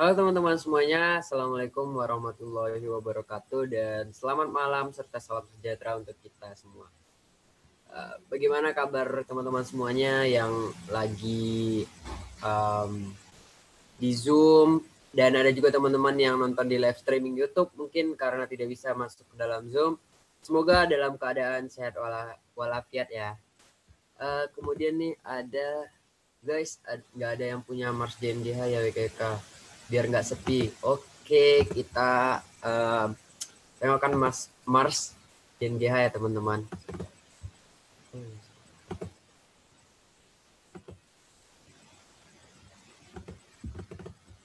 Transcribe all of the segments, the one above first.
Halo teman-teman semuanya, Assalamualaikum warahmatullahi wabarakatuh dan selamat malam serta salam sejahtera untuk kita semua. Eh, bagaimana kabar teman-teman semuanya yang lagi um, di Zoom dan ada juga teman-teman yang nonton di live streaming YouTube mungkin karena tidak bisa masuk ke dalam Zoom. Semoga dalam keadaan sehat walafiat ya. Uh, kemudian nih ada guys nggak ada yang punya Mars JNDH ya WKK biar nggak sepi. Oke, kita uh, Mas Mars GNGH ya teman-teman.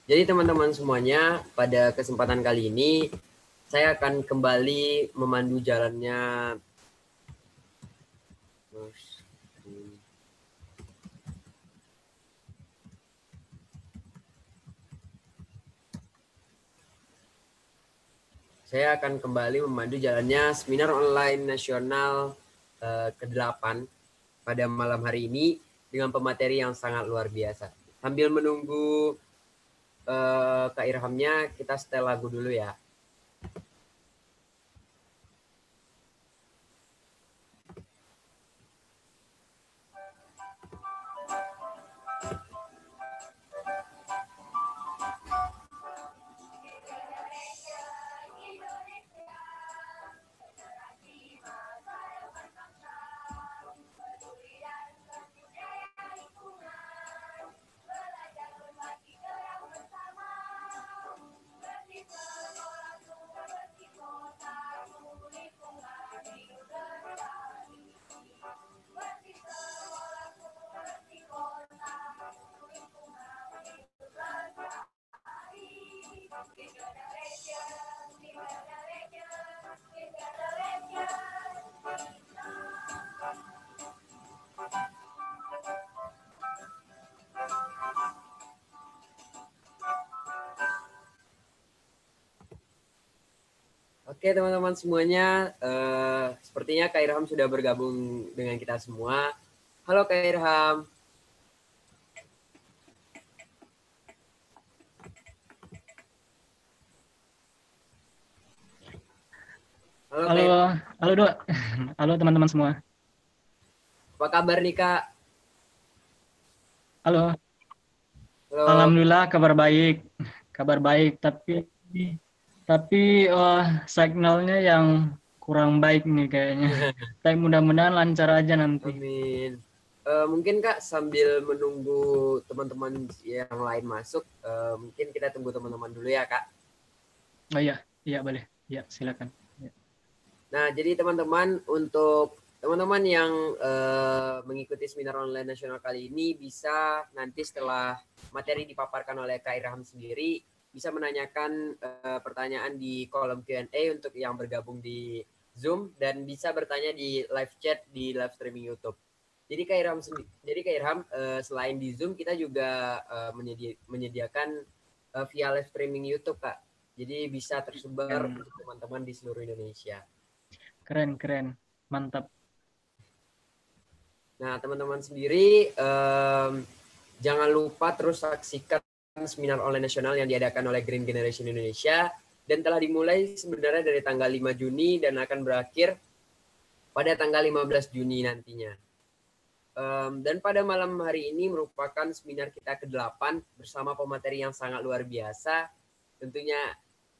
Jadi teman-teman semuanya pada kesempatan kali ini saya akan kembali memandu jalannya saya akan kembali memandu jalannya seminar online nasional eh, ke-8 pada malam hari ini dengan pemateri yang sangat luar biasa. Sambil menunggu eh, Kak Irhamnya, kita setel lagu dulu ya. Oke teman-teman semuanya, uh, sepertinya Kak Irham sudah bergabung dengan kita semua. Halo Kak Irham. Halo, halo, halo halo teman-teman semua. Apa kabar nih Kak? Halo. halo. Alhamdulillah kabar baik, kabar baik. Tapi tapi uh, signalnya yang kurang baik nih kayaknya. Tapi mudah-mudahan lancar aja nanti. Amin. Uh, mungkin kak sambil menunggu teman-teman yang lain masuk, uh, mungkin kita tunggu teman-teman dulu ya kak. Oh iya, iya boleh, iya silakan. Ya. Nah jadi teman-teman untuk teman-teman yang uh, mengikuti seminar online nasional kali ini bisa nanti setelah materi dipaparkan oleh Kak Irham sendiri bisa menanyakan uh, pertanyaan di kolom Q&A untuk yang bergabung di Zoom dan bisa bertanya di live chat di live streaming YouTube. Jadi Kak Irham, jadi Kak Irham uh, selain di Zoom kita juga uh, menyedi menyediakan uh, via live streaming YouTube Kak. Jadi bisa tersebar untuk teman-teman di seluruh Indonesia. Keren keren, mantap. Nah teman-teman sendiri um, jangan lupa terus saksikan seminar online nasional yang diadakan oleh Green Generation Indonesia dan telah dimulai sebenarnya dari tanggal 5 Juni dan akan berakhir pada tanggal 15 Juni nantinya. Um, dan pada malam hari ini merupakan seminar kita ke-8 bersama pemateri yang sangat luar biasa, tentunya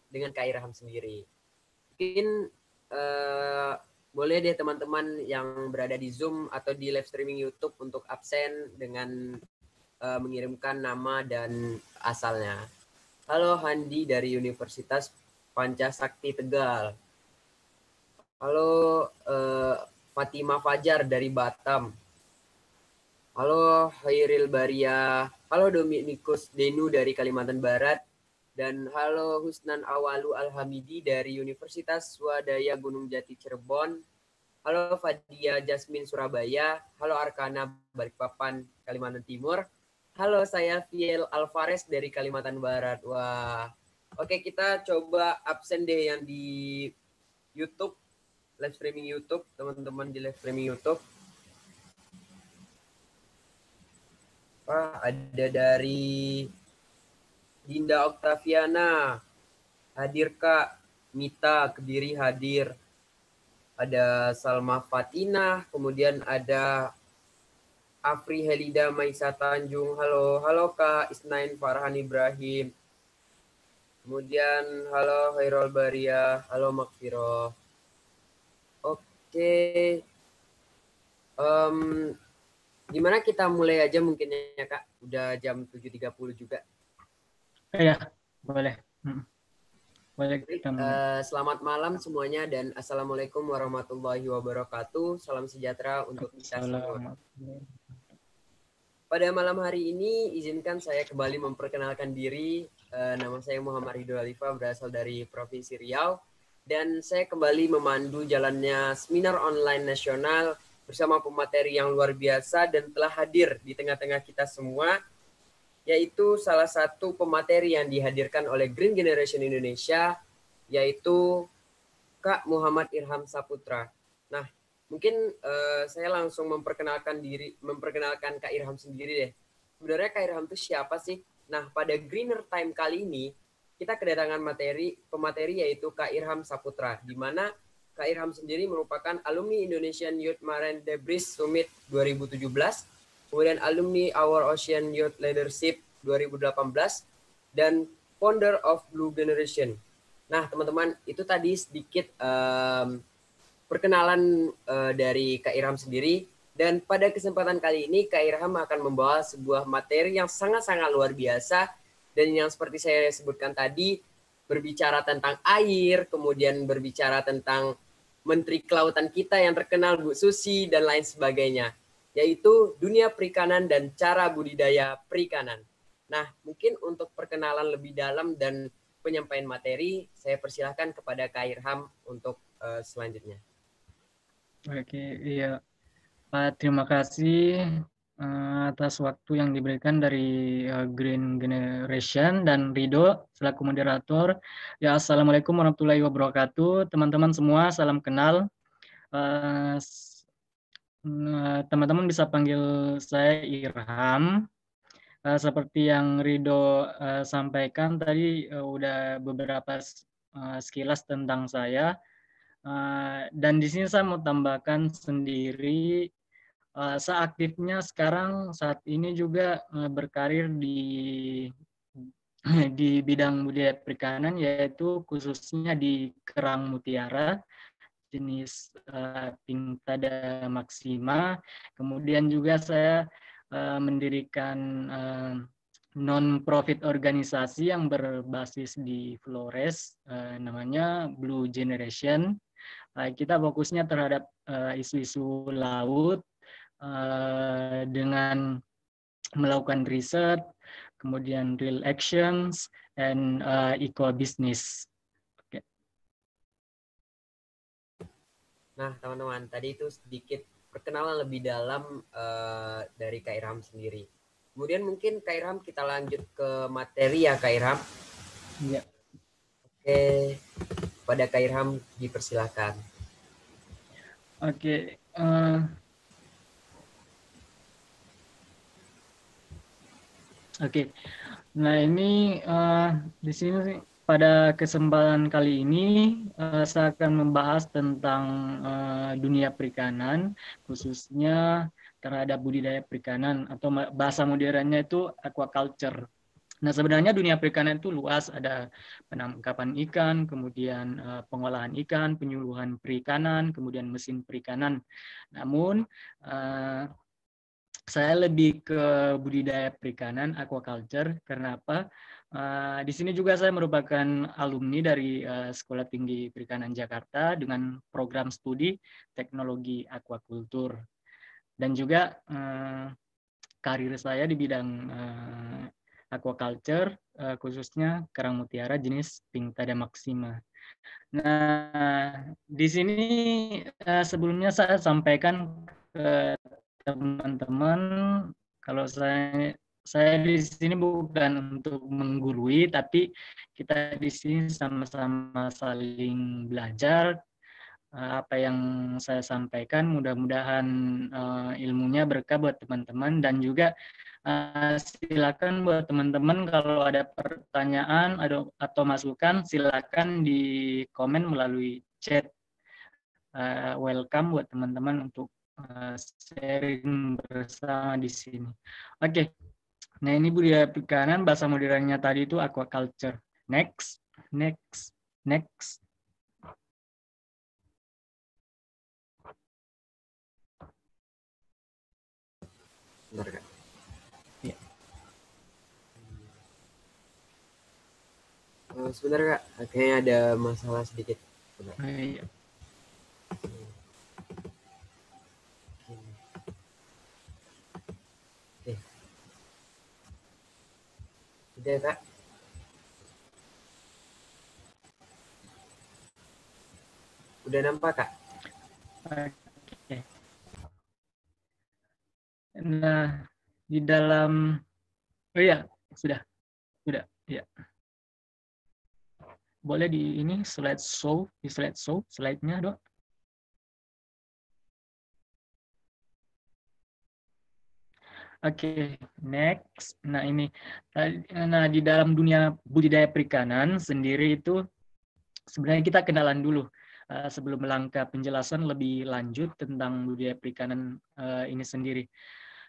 dengan Kak Irham sendiri. Mungkin uh, boleh deh teman-teman yang berada di Zoom atau di live streaming YouTube untuk absen dengan uh, mengirimkan nama dan asalnya. Halo Handi dari Universitas Pancasakti Tegal. Halo uh, Fatima Fajar dari Batam. Halo Hairil Baria. Halo Dominikus Denu dari Kalimantan Barat. Dan halo Husnan Awalu Alhamidi dari Universitas Swadaya Gunung Jati Cirebon. Halo Fadia Jasmine Surabaya. Halo Arkana Balikpapan Kalimantan Timur. Halo, saya Fiel Alvarez dari Kalimantan Barat. Wah, oke kita coba absen deh yang di YouTube, live streaming YouTube, teman-teman di live streaming YouTube. Wah, ada dari Dinda Oktaviana, hadir Kak, Mita Kediri hadir, ada Salma Fatina, kemudian ada Afri Helida Maisa Tanjung. Halo, halo Kak Isnain Farhan Ibrahim. Kemudian halo Hairul Baria, halo Makfiro. Oke. Um, gimana kita mulai aja mungkin ya, ya Kak? Udah jam 7.30 juga. Iya, boleh. Hmm. Boleh kita... uh, selamat malam semuanya dan assalamualaikum warahmatullahi wabarakatuh. Salam sejahtera untuk kita semua. Pada malam hari ini, izinkan saya kembali memperkenalkan diri. Eh, nama saya Muhammad Ridho Alifa, berasal dari Provinsi Riau. Dan saya kembali memandu jalannya seminar online nasional bersama pemateri yang luar biasa dan telah hadir di tengah-tengah kita semua, yaitu salah satu pemateri yang dihadirkan oleh Green Generation Indonesia, yaitu Kak Muhammad Irham Saputra. Nah, Mungkin uh, saya langsung memperkenalkan diri, memperkenalkan Kak Irham sendiri deh. Sebenarnya Kak Irham itu siapa sih? Nah, pada Greener Time kali ini, kita kedatangan materi pemateri yaitu Kak Irham Saputra, di mana Kak Irham sendiri merupakan alumni Indonesian Youth Marine Debris Summit 2017, kemudian alumni Our Ocean Youth Leadership 2018, dan founder of Blue Generation. Nah, teman-teman, itu tadi sedikit um, perkenalan uh, dari Kak Irham sendiri. Dan pada kesempatan kali ini Kak Irham akan membawa sebuah materi yang sangat-sangat luar biasa dan yang seperti saya sebutkan tadi berbicara tentang air, kemudian berbicara tentang Menteri Kelautan kita yang terkenal Bu Susi dan lain sebagainya, yaitu dunia perikanan dan cara budidaya perikanan. Nah, mungkin untuk perkenalan lebih dalam dan penyampaian materi, saya persilahkan kepada Kak Irham untuk uh, selanjutnya. Oke, iya. Pak, eh, terima kasih uh, atas waktu yang diberikan dari uh, Green Generation dan Rido selaku moderator. Ya, Assalamualaikum warahmatullahi wabarakatuh. Teman-teman semua, salam kenal. Uh, teman-teman bisa panggil saya Irham. Uh, seperti yang Rido uh, sampaikan tadi uh, udah beberapa uh, sekilas tentang saya. Eh, dan di sini saya mau tambahkan sendiri, uh, seaktifnya sekarang saat ini juga uh, berkarir di di bidang budaya perikanan yaitu khususnya di kerang mutiara jenis uh, pintada maksima Kemudian juga saya uh, mendirikan uh, non-profit organisasi yang berbasis di Flores, uh, namanya Blue Generation. Nah, kita fokusnya terhadap eh, isu-isu laut eh, dengan melakukan riset, kemudian real actions, and uh, eh, eco business. Okay. Nah, teman-teman, tadi itu sedikit perkenalan lebih dalam uh, dari Kak Irham sendiri. Kemudian mungkin Kak Irham kita lanjut ke materi ya Kak Irham. Iya. Oke. Okay. Pada Kairham dipersilakan. Oke. Okay. Uh... Eh, oke, okay. nah ini uh, di sini pada kesempatan kali ini uh, saya akan membahas tentang uh, dunia perikanan, khususnya terhadap budidaya perikanan atau bahasa modernnya itu aquaculture. Nah, sebenarnya dunia perikanan itu luas, ada penangkapan ikan, kemudian eh, pengolahan ikan, penyuluhan perikanan, kemudian mesin perikanan. Namun, eh, saya lebih ke budidaya perikanan, aquaculture, karena apa? Eh, di sini juga saya merupakan alumni dari Sekolah Tinggi Perikanan Jakarta dengan program studi teknologi aquaculture. Dan juga karir saya di bidang aquaculture, uh, khususnya kerang mutiara jenis pintada maxima. Nah, di sini uh, sebelumnya saya sampaikan ke teman-teman kalau saya saya di sini bukan untuk menggurui, tapi kita di sini sama-sama saling belajar eh, apa yang saya sampaikan. Mudah-mudahan ilmunya berkah buat teman-teman dan juga Eh, silakan buat teman-teman kalau ada pertanyaan atau, masukan silakan di komen melalui chat. Eh, welcome buat teman-teman untuk eh, sharing bersama di sini. Oke, okay. nah ini budaya perikanan bahasa modernnya tadi itu aquaculture. Next, next, next. Terima ya. kasih. Eh, sebentar kak, kayaknya ada masalah sedikit. iya. kak. Udah nampak kak? Oke. Nah, di dalam, oh iya, sudah, sudah, iya boleh di ini slide show, di slide show slide-nya, Dok. Oke, okay, next. Nah, ini eh, nah di dalam dunia budidaya perikanan sendiri itu sebenarnya kita kenalan dulu eh, sebelum melangkah penjelasan lebih lanjut tentang budidaya perikanan eh, ini sendiri.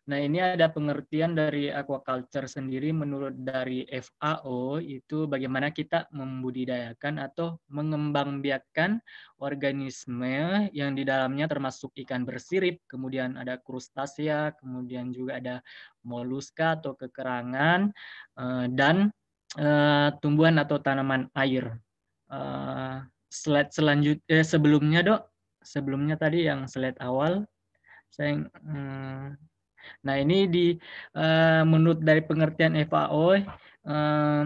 Nah, ini ada pengertian dari aquaculture sendiri menurut dari FAO itu bagaimana kita membudidayakan atau mengembangbiakkan organisme yang di dalamnya termasuk ikan bersirip, kemudian ada krustacea, kemudian juga ada moluska atau kekerangan eh, dan eh, tumbuhan atau tanaman air. Eh, slide selanjutnya eh, sebelumnya, Dok. Sebelumnya tadi yang slide awal saya hmm, Nah, ini di uh, menurut dari pengertian FAO uh, eh,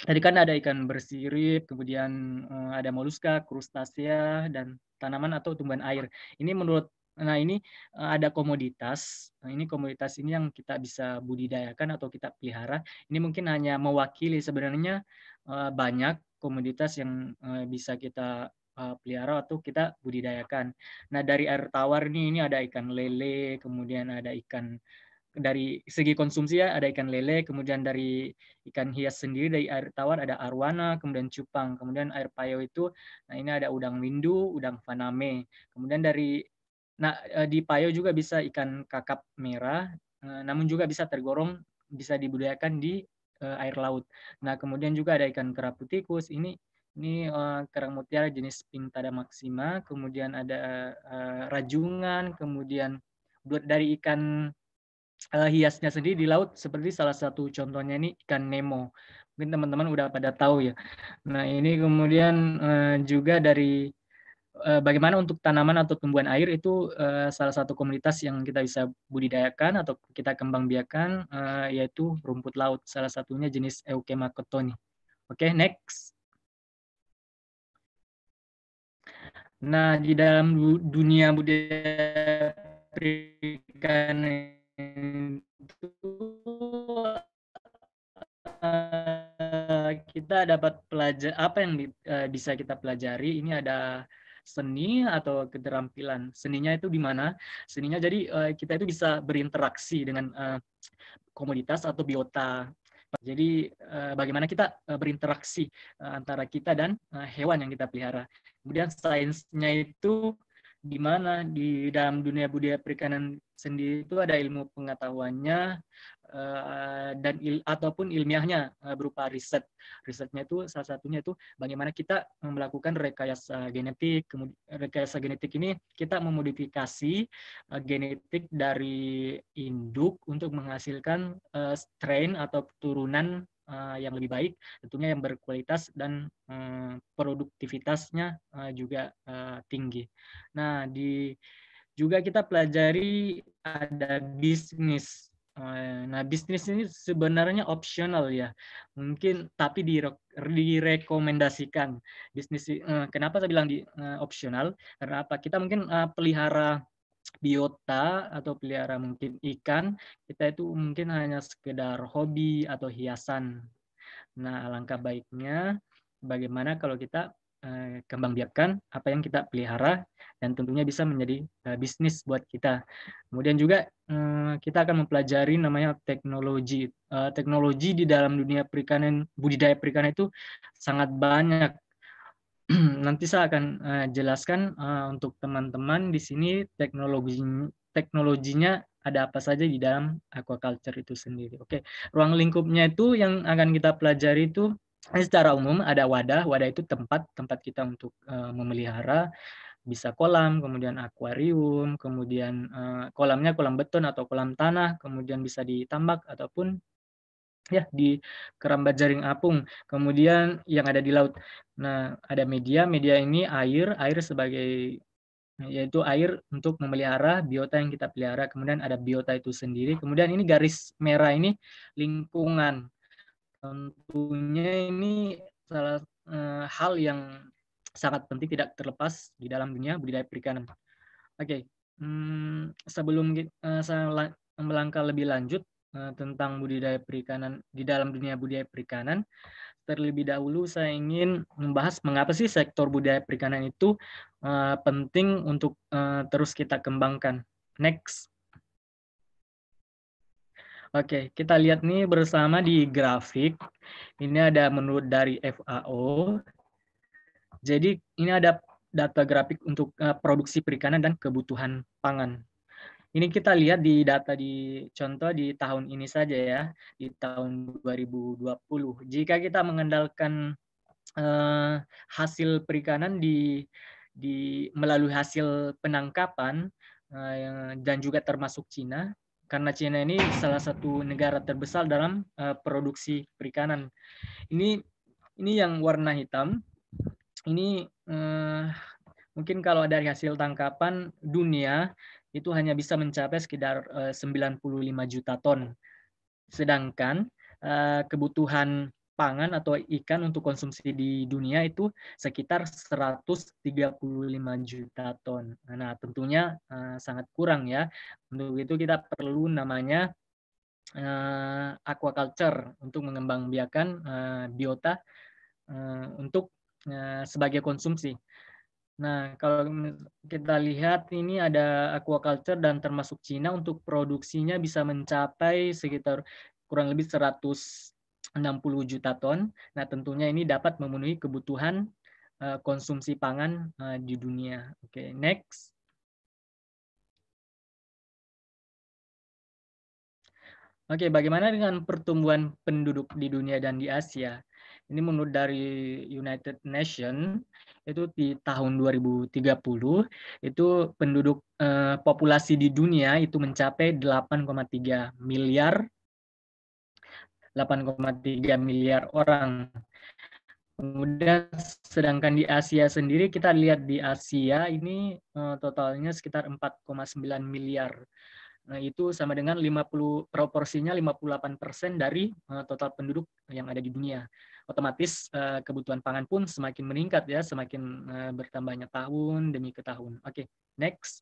tadi kan ada ikan bersirip, kemudian uh, ada moluska, krustasea dan tanaman atau tumbuhan air. Ini menurut nah ini uh, ada komoditas. Nah, ini komoditas ini yang kita bisa budidayakan atau kita pelihara. Ini mungkin hanya mewakili sebenarnya uh, banyak komoditas yang uh, bisa kita uh, pelihara atau kita budidayakan. Nah dari air tawar nih ini ada ikan lele, kemudian ada ikan dari segi konsumsi ya ada ikan lele, kemudian dari ikan hias sendiri dari air tawar ada arwana, kemudian cupang, kemudian air payau itu, nah ini ada udang windu, udang faname, kemudian dari nah eh, di payau juga bisa ikan kakap merah, eh, namun juga bisa tergorong bisa dibudayakan di air laut. Nah kemudian juga ada ikan kerapu tikus, ini ini uh, kerang mutiara jenis pintada maxima, kemudian ada uh, rajungan, kemudian dari ikan uh, hiasnya sendiri di laut seperti salah satu contohnya ini ikan Nemo. Mungkin teman-teman udah pada tahu ya. Nah, ini kemudian uh, juga dari bagaimana untuk tanaman atau tumbuhan air itu uh, salah satu komunitas yang kita bisa budidayakan atau kita kembangbiakan uh, yaitu rumput laut salah satunya jenis Eukema cottoni. Oke, okay, next. Nah, di dalam dunia budaya perikanan itu kita dapat pelajar apa yang eh, bisa kita pelajari ini ada seni atau keterampilan. Seninya itu di mana? Seninya jadi eh, kita itu bisa berinteraksi dengan eh, komoditas atau biota. Jadi bagaimana kita berinteraksi antara kita dan hewan yang kita pelihara. Kemudian sainsnya itu di mana di dalam dunia budaya perikanan sendiri itu ada ilmu pengetahuannya eh, dan il, ataupun ilmiahnya eh, berupa riset risetnya itu salah satunya itu bagaimana kita melakukan rekayasa genetik Kemudian, rekayasa genetik ini kita memodifikasi eh, genetik dari induk untuk menghasilkan strain atau turunan Eh, yang lebih baik, tentunya yang berkualitas dan uh, produktivitasnya uh, juga uh, tinggi. Nah, di juga kita pelajari ada bisnis. Nah, bisnis ini sebenarnya opsional ya. Mungkin tapi direkomendasikan. Bisnis kenapa saya bilang di uh, optional? Karena apa? Kita mungkin pelihara biota atau pelihara mungkin ikan, kita itu mungkin hanya sekedar hobi atau hiasan. Nah, alangkah baiknya bagaimana kalau kita eh, kembang biakan apa yang kita pelihara dan tentunya bisa menjadi eh, bisnis buat kita. Kemudian juga eh, kita akan mempelajari namanya teknologi. teknologi di dalam dunia perikanan budidaya perikanan itu sangat banyak nanti saya akan uh, jelaskan uh, untuk teman-teman di sini teknologi teknologinya ada apa saja di dalam aquaculture itu sendiri. Oke, ruang lingkupnya itu yang akan kita pelajari itu eh, secara umum ada wadah. Wadah itu tempat tempat kita untuk uh, memelihara bisa kolam, kemudian akuarium, kemudian uh, kolamnya kolam beton atau kolam tanah, kemudian bisa ditambak ataupun ya di keramba jaring apung kemudian yang ada di laut nah ada media media ini air air sebagai yaitu air untuk memelihara biota yang kita pelihara kemudian ada biota itu sendiri kemudian ini garis merah ini lingkungan tentunya ini salah eh, hal yang sangat penting tidak terlepas di dalam dunia budidaya perikanan oke okay. hmm, sebelum kita eh, melangkah lebih lanjut Eh, tentang budidaya perikanan di dalam dunia budidaya perikanan. Terlebih dahulu saya ingin membahas mengapa sih sektor budidaya perikanan itu eh, penting untuk eh, terus kita kembangkan. Next. Oke, kita lihat nih bersama di grafik. Ini ada menurut dari FAO. Jadi ini ada data grafik untuk produksi perikanan dan kebutuhan pangan. Ini kita lihat di data di contoh di tahun ini saja ya, di tahun 2020. Jika kita mengandalkan eh, hasil perikanan di di melalui hasil penangkapan eh, dan juga termasuk Cina, karena Cina ini salah satu negara terbesar dalam eh, produksi perikanan. Ini ini yang warna hitam. Ini eh, mungkin kalau dari hasil tangkapan dunia itu hanya bisa mencapai sekitar 95 eh, juta ton. Sedangkan eh, kebutuhan pangan atau ikan untuk konsumsi di dunia itu sekitar 135 juta ton. Nah, tentunya eh, sangat kurang ya. Untuk itu kita perlu namanya aquaculture untuk mengembangbiakan uh, biota untuk sebagai konsumsi. Nah, kalau kita lihat ini ada aquaculture dan termasuk Cina untuk produksinya bisa mencapai sekitar kurang lebih 160 juta ton. Nah, tentunya ini dapat memenuhi kebutuhan eh, konsumsi pangan eh, di dunia. Oke, okay, next. Oke, okay, bagaimana dengan pertumbuhan penduduk di dunia dan di Asia? ini menurut dari United Nation itu di tahun 2030 itu penduduk eh, populasi di dunia itu mencapai 8,3 miliar 8,3 miliar orang. Kemudian sedangkan di Asia sendiri kita lihat di Asia ini eh, totalnya sekitar 4,9 miliar. Nah, itu sama dengan 50 proporsinya 58% dari eh, total penduduk yang ada di dunia otomatis uh, kebutuhan pangan pun semakin meningkat ya, semakin uh, bertambahnya tahun demi ke tahun. Oke, okay, next.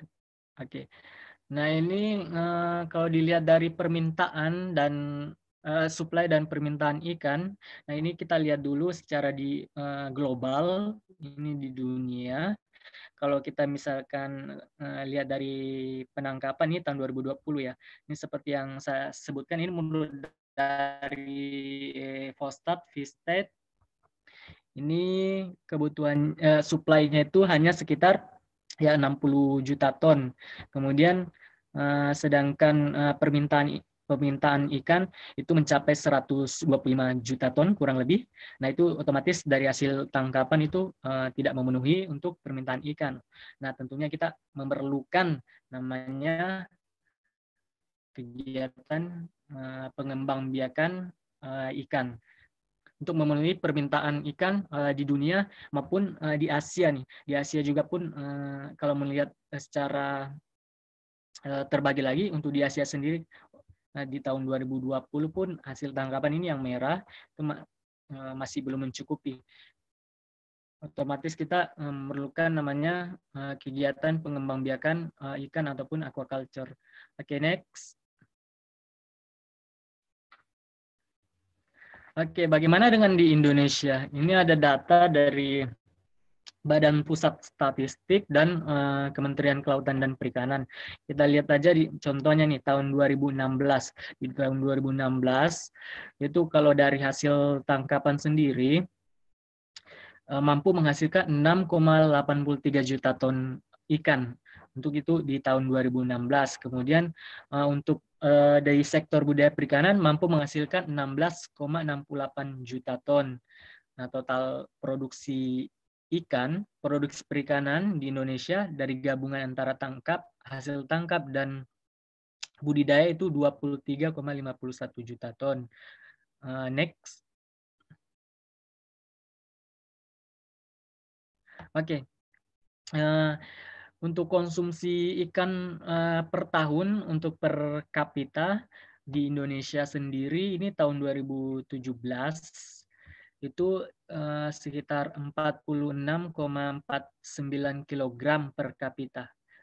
Oke. Okay. Nah, ini uh, kalau dilihat dari permintaan dan uh, supply dan permintaan ikan. Nah, ini kita lihat dulu secara di uh, global, ini di dunia kalau kita misalkan uh, lihat dari penangkapan ini tahun 2020 ya. Ini seperti yang saya sebutkan ini menurut dari eh, Fostat, Vistate, ini kebutuhan eh, supply-nya itu hanya sekitar ya 60 juta ton. Kemudian eh, sedangkan eh, permintaan permintaan ikan itu mencapai 125 juta ton kurang lebih. Nah, itu otomatis dari hasil tangkapan itu uh, tidak memenuhi untuk permintaan ikan. Nah, tentunya kita memerlukan namanya kegiatan uh, pengembangbiakan uh, ikan untuk memenuhi permintaan ikan uh, di dunia maupun uh, di Asia nih. Di Asia juga pun uh, kalau melihat secara terbagi lagi untuk di Asia sendiri Nah, di tahun 2020 pun hasil tangkapan ini yang merah itu eh, masih belum mencukupi. Otomatis kita eh, memerlukan namanya eh, kegiatan pengembangbiakan ikan ataupun aquaculture. Oke, okay, next. Oke, okay, bagaimana dengan di Indonesia? Ini ada data dari Badan Pusat Statistik dan uh, Kementerian Kelautan dan Perikanan. Kita lihat aja di contohnya nih tahun 2016. Di tahun 2016 itu kalau dari hasil tangkapan sendiri uh, mampu menghasilkan 6,83 juta ton ikan. Untuk itu di tahun 2016. Kemudian uh, untuk dari sektor budaya perikanan mampu menghasilkan 16,68 juta ton. Nah, total produksi ikan, produksi perikanan di Indonesia dari gabungan antara tangkap, hasil tangkap, dan budidaya itu 23,51 juta ton. Uh, next. Oke. Okay. Uh, eh, untuk konsumsi ikan uh, per tahun untuk per kapita di Indonesia sendiri ini tahun 2017 itu eh, sekitar 46,49 kg per kapita.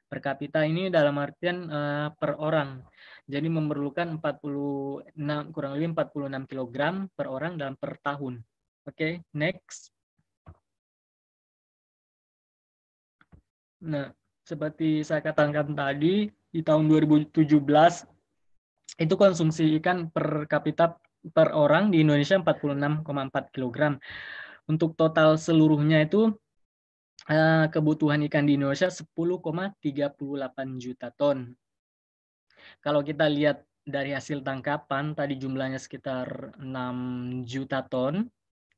Per kapita ini dalam artian eh, per orang. Jadi memerlukan 46 kurang lebih 46 kg per orang dalam per tahun. Oke, okay, next. Nah, seperti saya katakan tadi di tahun 2017 itu konsumsi ikan per kapita per orang di Indonesia 46,4 kg. Untuk total seluruhnya itu eh, kebutuhan ikan di Indonesia 10,38 juta ton. Kalau kita lihat dari hasil tangkapan tadi jumlahnya sekitar 6 juta ton,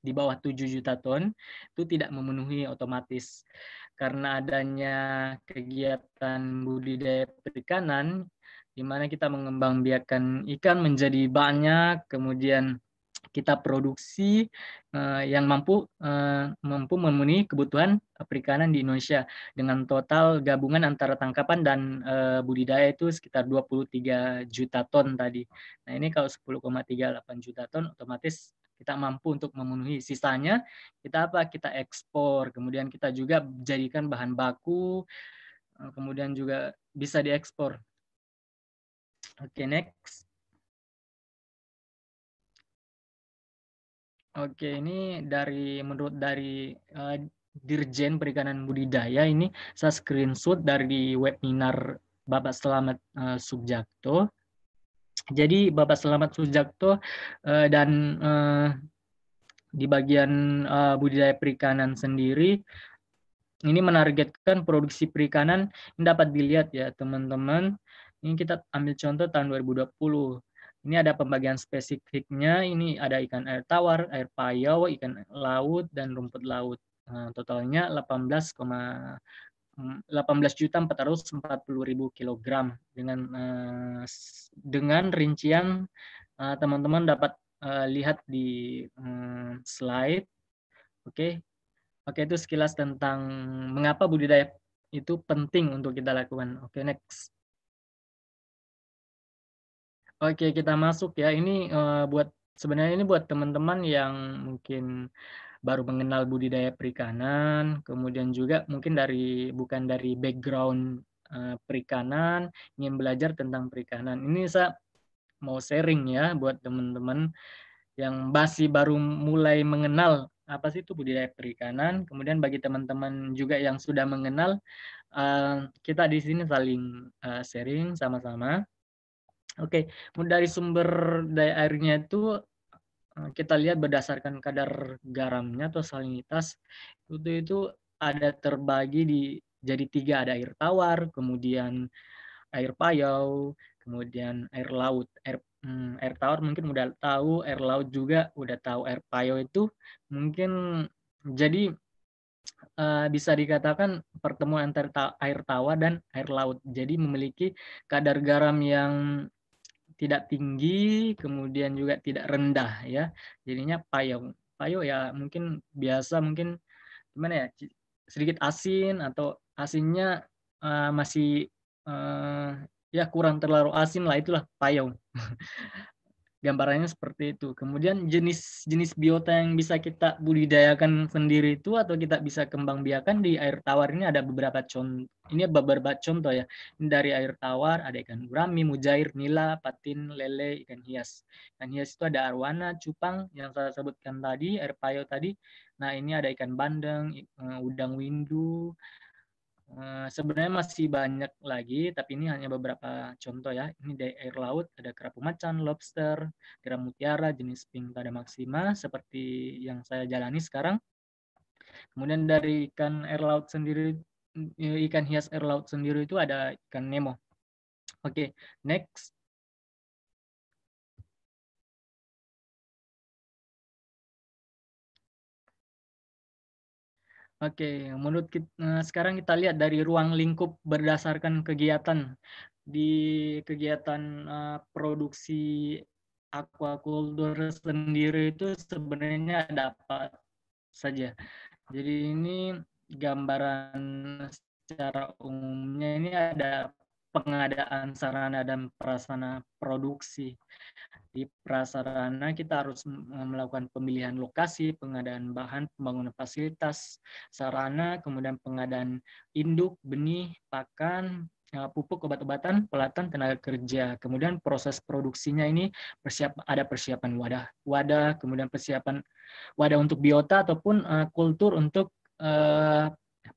di bawah 7 juta ton itu tidak memenuhi otomatis karena adanya kegiatan budidaya perikanan di mana kita mengembangbiakan ikan menjadi banyak, kemudian kita produksi uh, yang mampu uh, mampu memenuhi kebutuhan perikanan di Indonesia dengan total gabungan antara tangkapan dan uh, budidaya itu sekitar 23 juta ton tadi. Nah, ini kalau 10,38 juta ton otomatis kita mampu untuk memenuhi sisanya kita apa kita ekspor kemudian kita juga jadikan bahan baku kemudian juga bisa diekspor Oke, next. Oke, ini dari menurut dari uh, Dirjen Perikanan Budidaya ini saya screenshot dari webinar Bapak Selamat uh, eh, Subjakto. Jadi Bapak Selamat Subjakto uh, eh, dan uh, di bagian uh, budidaya perikanan sendiri ini menargetkan produksi perikanan ini dapat dilihat ya teman-teman ini kita ambil contoh tahun 2020. Ini ada pembagian spesifiknya, ini ada ikan air tawar, air payau, ikan laut, dan rumput laut. Nah, totalnya 18, 18 juta 440 ribu kilogram dengan eh, dengan rincian eh, teman-teman dapat eh, lihat di mm, slide. Oke. Okay. Oke, okay, itu sekilas tentang mengapa budidaya itu penting untuk kita lakukan. Oke, okay, next. Oke, kita masuk ya. Ini uh, buat sebenarnya ini buat teman-teman yang mungkin baru mengenal budidaya perikanan, kemudian juga mungkin dari bukan dari background uh, perikanan, ingin belajar tentang perikanan. Ini saya mau sharing ya buat teman-teman yang masih baru mulai mengenal apa sih itu budidaya perikanan. Kemudian bagi teman-teman juga yang sudah mengenal, uh, kita di sini saling uh, sharing sama-sama. Oke, okay. dari sumber daya airnya itu eh, kita lihat berdasarkan kadar garamnya atau salinitas itu itu ada terbagi di jadi tiga ada air tawar, kemudian air payau, kemudian air laut. Air hmm, air tawar mungkin udah tahu, air laut juga udah tahu. Air payau itu mungkin jadi uh, bisa dikatakan pertemuan antara ta air tawar dan air laut. Jadi memiliki kadar garam yang tidak tinggi kemudian juga tidak rendah ya jadinya payung payung ya mungkin biasa mungkin gimana ya sedikit asin atau asinnya uh, masih uh, ya kurang terlalu asin lah itulah payung gambarannya seperti itu. Kemudian jenis-jenis biota yang bisa kita budidayakan sendiri itu atau kita bisa kembang biakan di air tawar ini ada beberapa contoh. Ini beberapa contoh ya. Ini Dari air tawar ada ikan gurami, mujair, nila, patin, lele, ikan hias. Ikan hias itu ada arwana, cupang yang saya sebutkan tadi, air payau tadi. Nah, ini ada ikan bandeng, eh, udang windu, Eh, sebenarnya masih banyak lagi, tapi ini hanya beberapa contoh ya. Ini dari air laut, ada kerapu macan, lobster, kera mutiara, jenis pink pada maksima, seperti yang saya jalani sekarang. Kemudian dari ikan air laut sendiri, eh, ikan hias air laut sendiri itu ada ikan Nemo. Oke, okay, next. Oke, menurut kita, eh, sekarang kita lihat dari ruang lingkup berdasarkan kegiatan di kegiatan uh, produksi aquaculture sendiri itu sebenarnya ada apa saja. Jadi ini gambaran secara umumnya ini ada pengadaan sarana dan prasarana produksi. Di prasarana kita harus melakukan pemilihan lokasi, pengadaan bahan, pembangunan fasilitas, sarana, kemudian pengadaan induk, benih, pakan, e, pupuk, obat-obatan, pelatan, tenaga kerja. Kemudian proses produksinya ini persiap, ada persiapan wadah, wadah, kemudian persiapan wadah untuk biota ataupun uh, kultur untuk uh,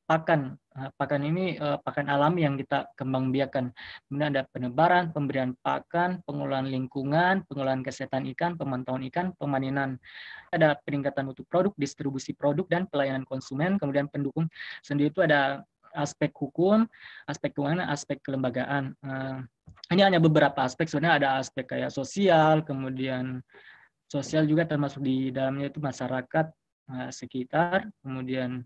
pakan. Nah, pakan ini eh, pakan alami yang kita kembang biakan. Kemudian ada penebaran, pemberian pakan, pengelolaan lingkungan, pengelolaan kesehatan ikan, pemantauan ikan, pemaninan. Ada peningkatan mutu produk, distribusi produk, dan pelayanan konsumen. Kemudian pendukung sendiri itu ada aspek hukum, aspek keuangan, aspek kelembagaan. Eh, ini hanya beberapa aspek, sebenarnya ada aspek kayak sosial, kemudian sosial juga termasuk di dalamnya itu masyarakat eh, sekitar, kemudian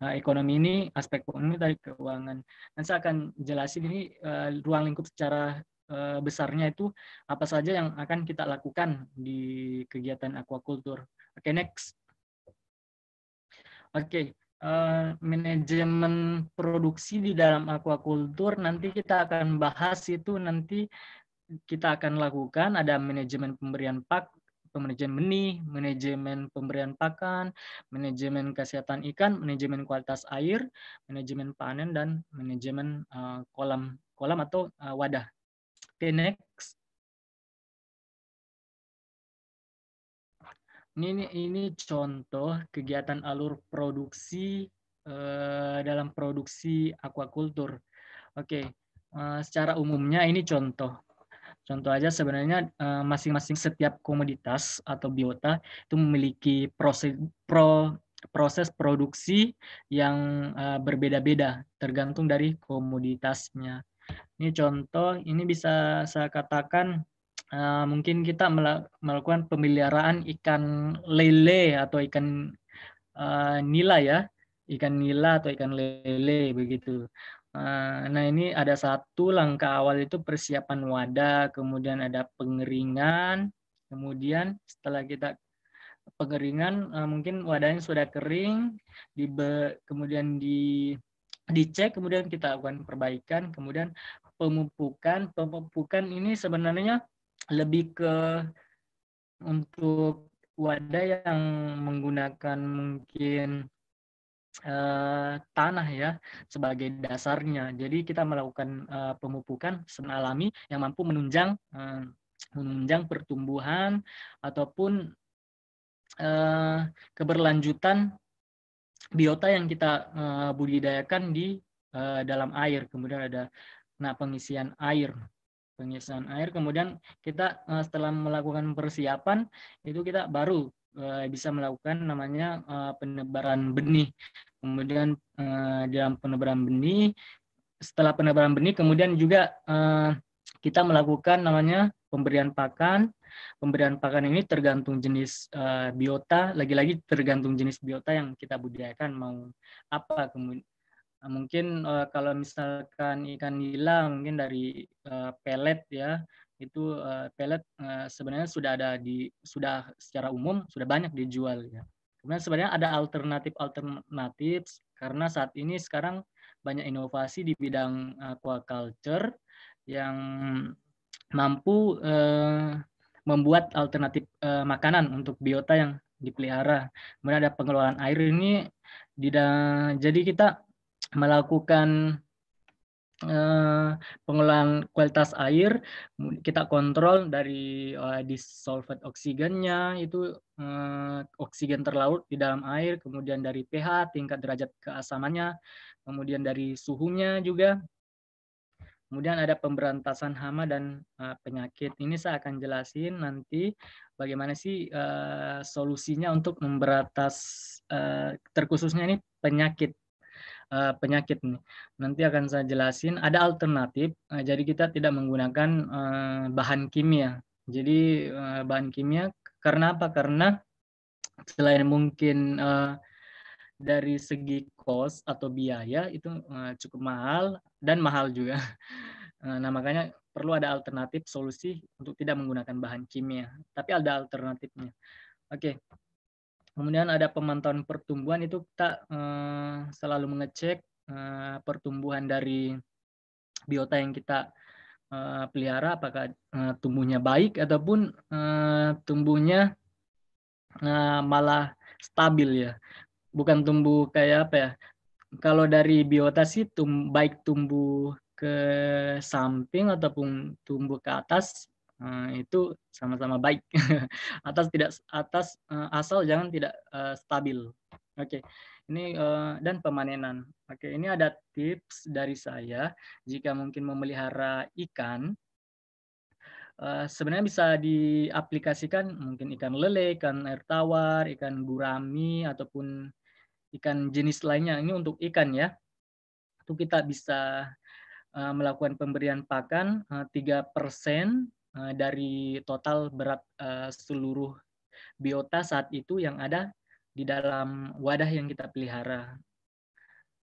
Nah, ekonomi ini, aspek ekonomi dari keuangan. Dan nah, saya akan jelasin ini uh, ruang lingkup secara uh, besarnya itu apa saja yang akan kita lakukan di kegiatan aquaculture. Oke, okay, next. Oke, okay. Uh, eh, manajemen produksi di dalam aquaculture nanti kita akan bahas itu nanti kita akan lakukan ada manajemen pemberian pak manajemen benih, manajemen pemberian pakan, manajemen kesehatan ikan, manajemen kualitas air, manajemen panen dan manajemen eh, kolam kolam atau uh, wadah. Okay, next. Ini, ini ini contoh kegiatan alur produksi uh, dalam produksi akuakultur. Oke, okay. uh, secara umumnya ini contoh Contoh aja sebenarnya eh, masing-masing setiap komoditas atau biota itu memiliki proses pro proses produksi yang eh, berbeda-beda tergantung dari komoditasnya. Ini contoh, ini bisa saya katakan eh, mungkin kita melakukan pemeliharaan ikan lele atau ikan nila ya, ikan nila atau ikan lele begitu. Eh, nah, ini ada satu langkah awal itu persiapan wadah, kemudian ada pengeringan, kemudian setelah kita pengeringan eh, mungkin wadahnya sudah kering, di kemudian di dicek, kemudian kita lakukan perbaikan, kemudian pemupukan. Pemupukan ini sebenarnya lebih ke untuk wadah yang menggunakan mungkin Eh, tanah ya sebagai dasarnya. Jadi kita melakukan eh, pemupukan senalami yang mampu menunjang eh, menunjang pertumbuhan ataupun keberlanjutan biota yang kita budidayakan di dalam air. Kemudian ada nah pengisian air pengisian air kemudian kita setelah melakukan persiapan itu kita baru Eh, bisa melakukan namanya eh, penebaran benih. Kemudian eh, dalam penebaran benih, setelah penebaran benih, kemudian juga kita melakukan namanya pemberian pakan. Pemberian pakan ini tergantung jenis biota, lagi-lagi tergantung jenis biota yang kita budidayakan mau apa kemudian mungkin uh, kalau misalkan ikan nila mungkin dari uh, pelet ya itu uh, eh, pelet uh, eh, sebenarnya sudah ada di sudah secara umum sudah banyak dijual ya. Kemudian sebenarnya ada alternatif alternatif karena saat ini sekarang banyak inovasi di bidang aquaculture yang mampu uh, membuat alternatif uh, makanan untuk biota yang dipelihara. Kemudian ada pengelolaan air ini jadi kita melakukan Eh, pengelolaan kualitas air kita kontrol dari uh, eh, disolvet oksigennya itu uh, oksigen terlaut di dalam air kemudian dari pH tingkat derajat keasamannya kemudian dari suhunya juga kemudian ada pemberantasan hama dan uh, penyakit ini saya akan jelasin nanti bagaimana sih uh, solusinya untuk memberantas uh, terkhususnya ini penyakit Eh, penyakit nih. Nanti akan saya jelasin. Ada alternatif. Eh, jadi kita tidak menggunakan eh, bahan kimia. Jadi bahan kimia karena apa? Karena selain mungkin dari segi cost atau biaya itu cukup mahal dan mahal juga. nah makanya perlu ada alternatif solusi untuk tidak menggunakan bahan kimia. Tapi ada alternatifnya. Oke, okay. Kemudian ada pemantauan pertumbuhan itu kita uh, selalu mengecek uh, pertumbuhan dari biota yang kita uh, pelihara apakah uh, tumbuhnya baik ataupun uh, tumbuhnya uh, malah stabil ya. Bukan tumbuh kayak apa ya? Kalau dari biota sih tum, baik tumbuh ke samping ataupun tumbuh ke atas Eh, itu sama-sama baik atas tidak atas eh, asal jangan tidak eh, stabil oke okay. ini dan pemanenan oke okay. ini ada tips dari saya jika mungkin memelihara ikan sebenarnya bisa diaplikasikan mungkin ikan lele ikan air tawar ikan gurami ataupun ikan jenis lainnya ini untuk ikan ya itu kita bisa melakukan pemberian pakan 3% Eh, dari total berat eh, seluruh biota saat itu yang ada di dalam wadah yang kita pelihara.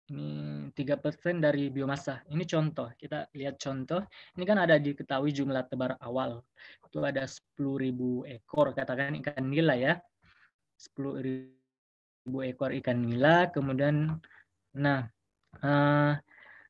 Ini tiga persen dari biomassa. Ini contoh, kita lihat contoh. Ini kan ada diketahui jumlah tebar awal. Itu ada 10.000 ekor, katakan ikan nila ya. 10.000 ekor ikan nila, kemudian, nah, uh,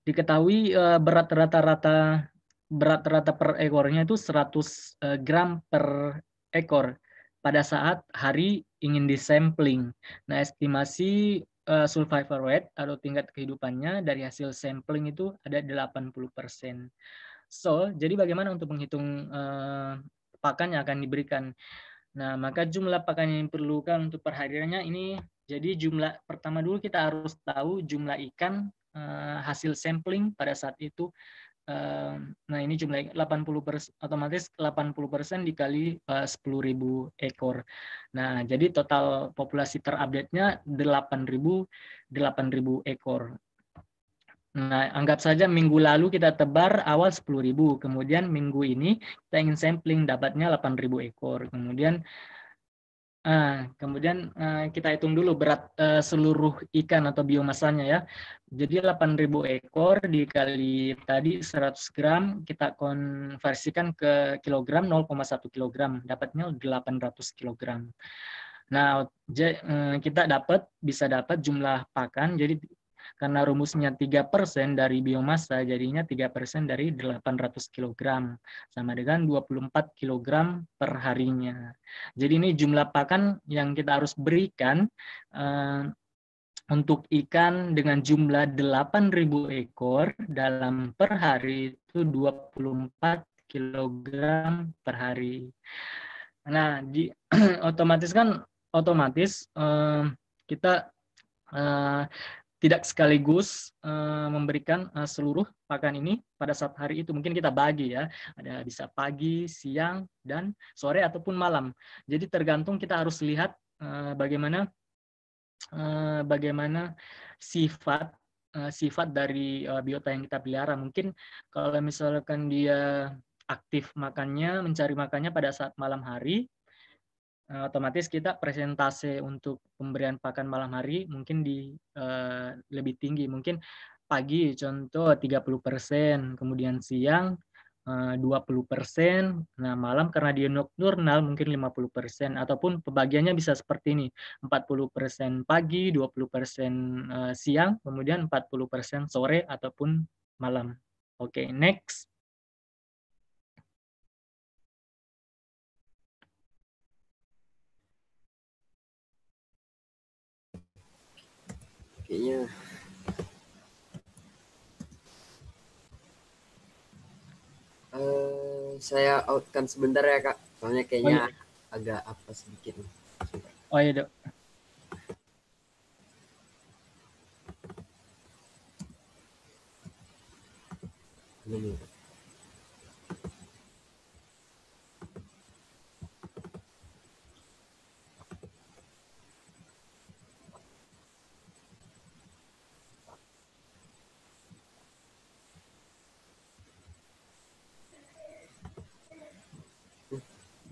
diketahui uh, berat rata-rata berat rata per ekornya itu 100 eh, gram per ekor pada saat hari ingin disampling. Nah, estimasi uh, survivor rate atau tingkat kehidupannya dari hasil sampling itu ada 80%. So, jadi bagaimana untuk menghitung uh, pakan yang akan diberikan? Nah, maka jumlah pakan yang diperlukan untuk perhariannya ini jadi jumlah pertama dulu kita harus tahu jumlah ikan uh, hasil sampling pada saat itu nah ini jumlah 80 pers, otomatis 80 persen dikali eh, uh, 10.000 ekor. Nah jadi total populasi terupdate-nya 8.000 8.000 ekor. Nah anggap saja minggu lalu kita tebar awal 10.000, kemudian minggu ini kita ingin sampling dapatnya 8.000 ekor, kemudian Nah, kemudian eh, kita hitung dulu berat eh, seluruh ikan atau biomasanya ya. Jadi 8.000 ekor dikali tadi 100 gram kita konversikan ke kilogram 0,1 kilogram dapatnya 800 kilogram. Nah, eh, kita dapat bisa dapat jumlah pakan. Jadi karena rumusnya 3% dari biomasa jadinya 3% dari 800 kg sama dengan 24 kg per harinya. Jadi ini jumlah pakan yang kita harus berikan uh, untuk ikan dengan jumlah 8.000 ekor dalam per hari itu 24 kg per hari. Nah, di otomatis kan otomatis uh, kita uh, tidak sekaligus uh, memberikan uh, seluruh pakan ini pada saat hari itu. Mungkin kita bagi ya, ada bisa pagi, siang, dan sore ataupun malam. Jadi tergantung kita harus lihat uh, bagaimana uh, bagaimana sifat uh, sifat dari uh, biota yang kita pelihara. Mungkin kalau misalkan dia aktif makannya, mencari makannya pada saat malam hari, Nah, otomatis kita presentase untuk pemberian pakan malam hari mungkin di uh, lebih tinggi mungkin pagi contoh 30%, kemudian siang eh, uh, 20%, nah malam karena dia nokturnal mungkin 50% ataupun pembagiannya bisa seperti ini, 40% pagi, 20% uh, siang, kemudian 40% sore ataupun malam. Oke, okay, next. kayaknya uh, saya outkan sebentar ya kak soalnya kayaknya oh, iya. agak apa sedikit oh iya dok Belum.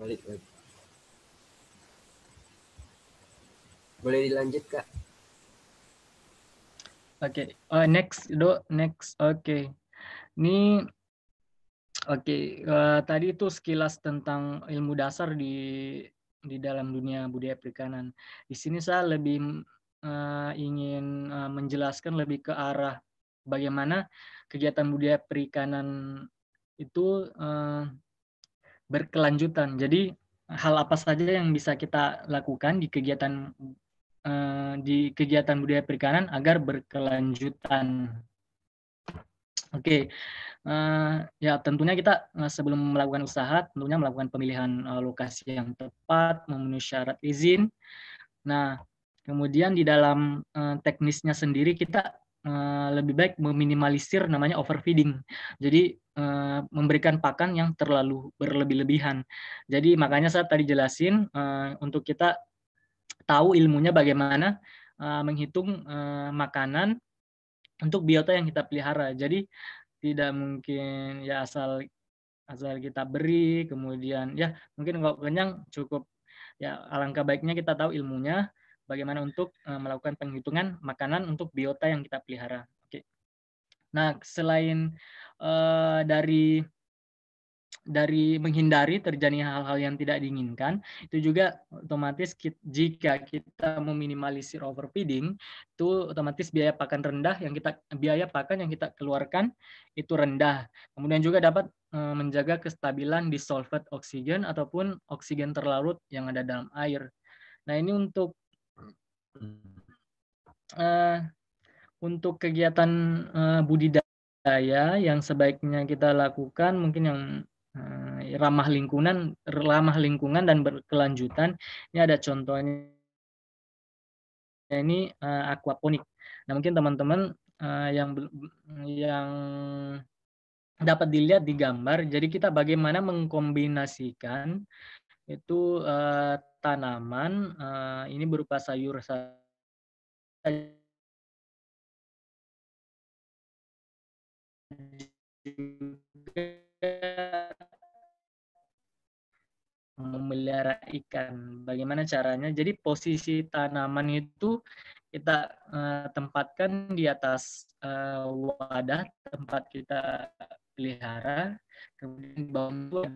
balik lagi boleh dilanjut kak oke okay. uh, eh, next do next oke okay. ini oke okay. uh, eh, tadi itu sekilas tentang ilmu dasar di di dalam dunia budaya perikanan di sini saya lebih uh, ingin uh, menjelaskan lebih ke arah bagaimana kegiatan budaya perikanan itu uh, berkelanjutan. Jadi hal apa saja yang bisa kita lakukan di kegiatan eh, di kegiatan budaya perikanan agar berkelanjutan. Oke, okay. uh, eh, ya tentunya kita eh, sebelum melakukan usaha tentunya melakukan pemilihan uh, lokasi yang tepat, memenuhi syarat izin. Nah, kemudian di dalam uh, teknisnya sendiri kita Eh, lebih baik meminimalisir namanya overfeeding. Jadi eh, memberikan pakan yang terlalu berlebih-lebihan. Jadi makanya saya tadi jelasin eh, untuk kita tahu ilmunya bagaimana menghitung makanan untuk biota yang kita pelihara. Jadi tidak mungkin ya asal asal kita beri kemudian ya mungkin kalau kenyang cukup ya alangkah baiknya kita tahu ilmunya bagaimana untuk eh, melakukan penghitungan makanan untuk biota yang kita pelihara. Oke. Nah, selain uh, dari dari menghindari terjadinya hal-hal yang tidak diinginkan, itu juga otomatis kita, jika kita meminimalisir overfeeding, itu otomatis biaya pakan rendah yang kita biaya pakan yang kita keluarkan itu rendah. Kemudian juga dapat eh, menjaga kestabilan di oksigen ataupun oksigen terlarut yang ada dalam air. Nah, ini untuk uh, untuk kegiatan uh, budidaya yang sebaiknya kita lakukan mungkin yang uh, ramah lingkungan, ramah lingkungan dan berkelanjutan. Ini ada contohnya ini uh, aquaponik. Nah, mungkin teman-teman uh, yang yang dapat dilihat di gambar. Jadi kita bagaimana mengkombinasikan itu uh, tanaman uh, ini berupa sayur juga memelihara ikan. Bagaimana caranya? Jadi posisi tanaman itu kita uh, tempatkan di atas uh, wadah tempat kita pelihara, kemudian di bawah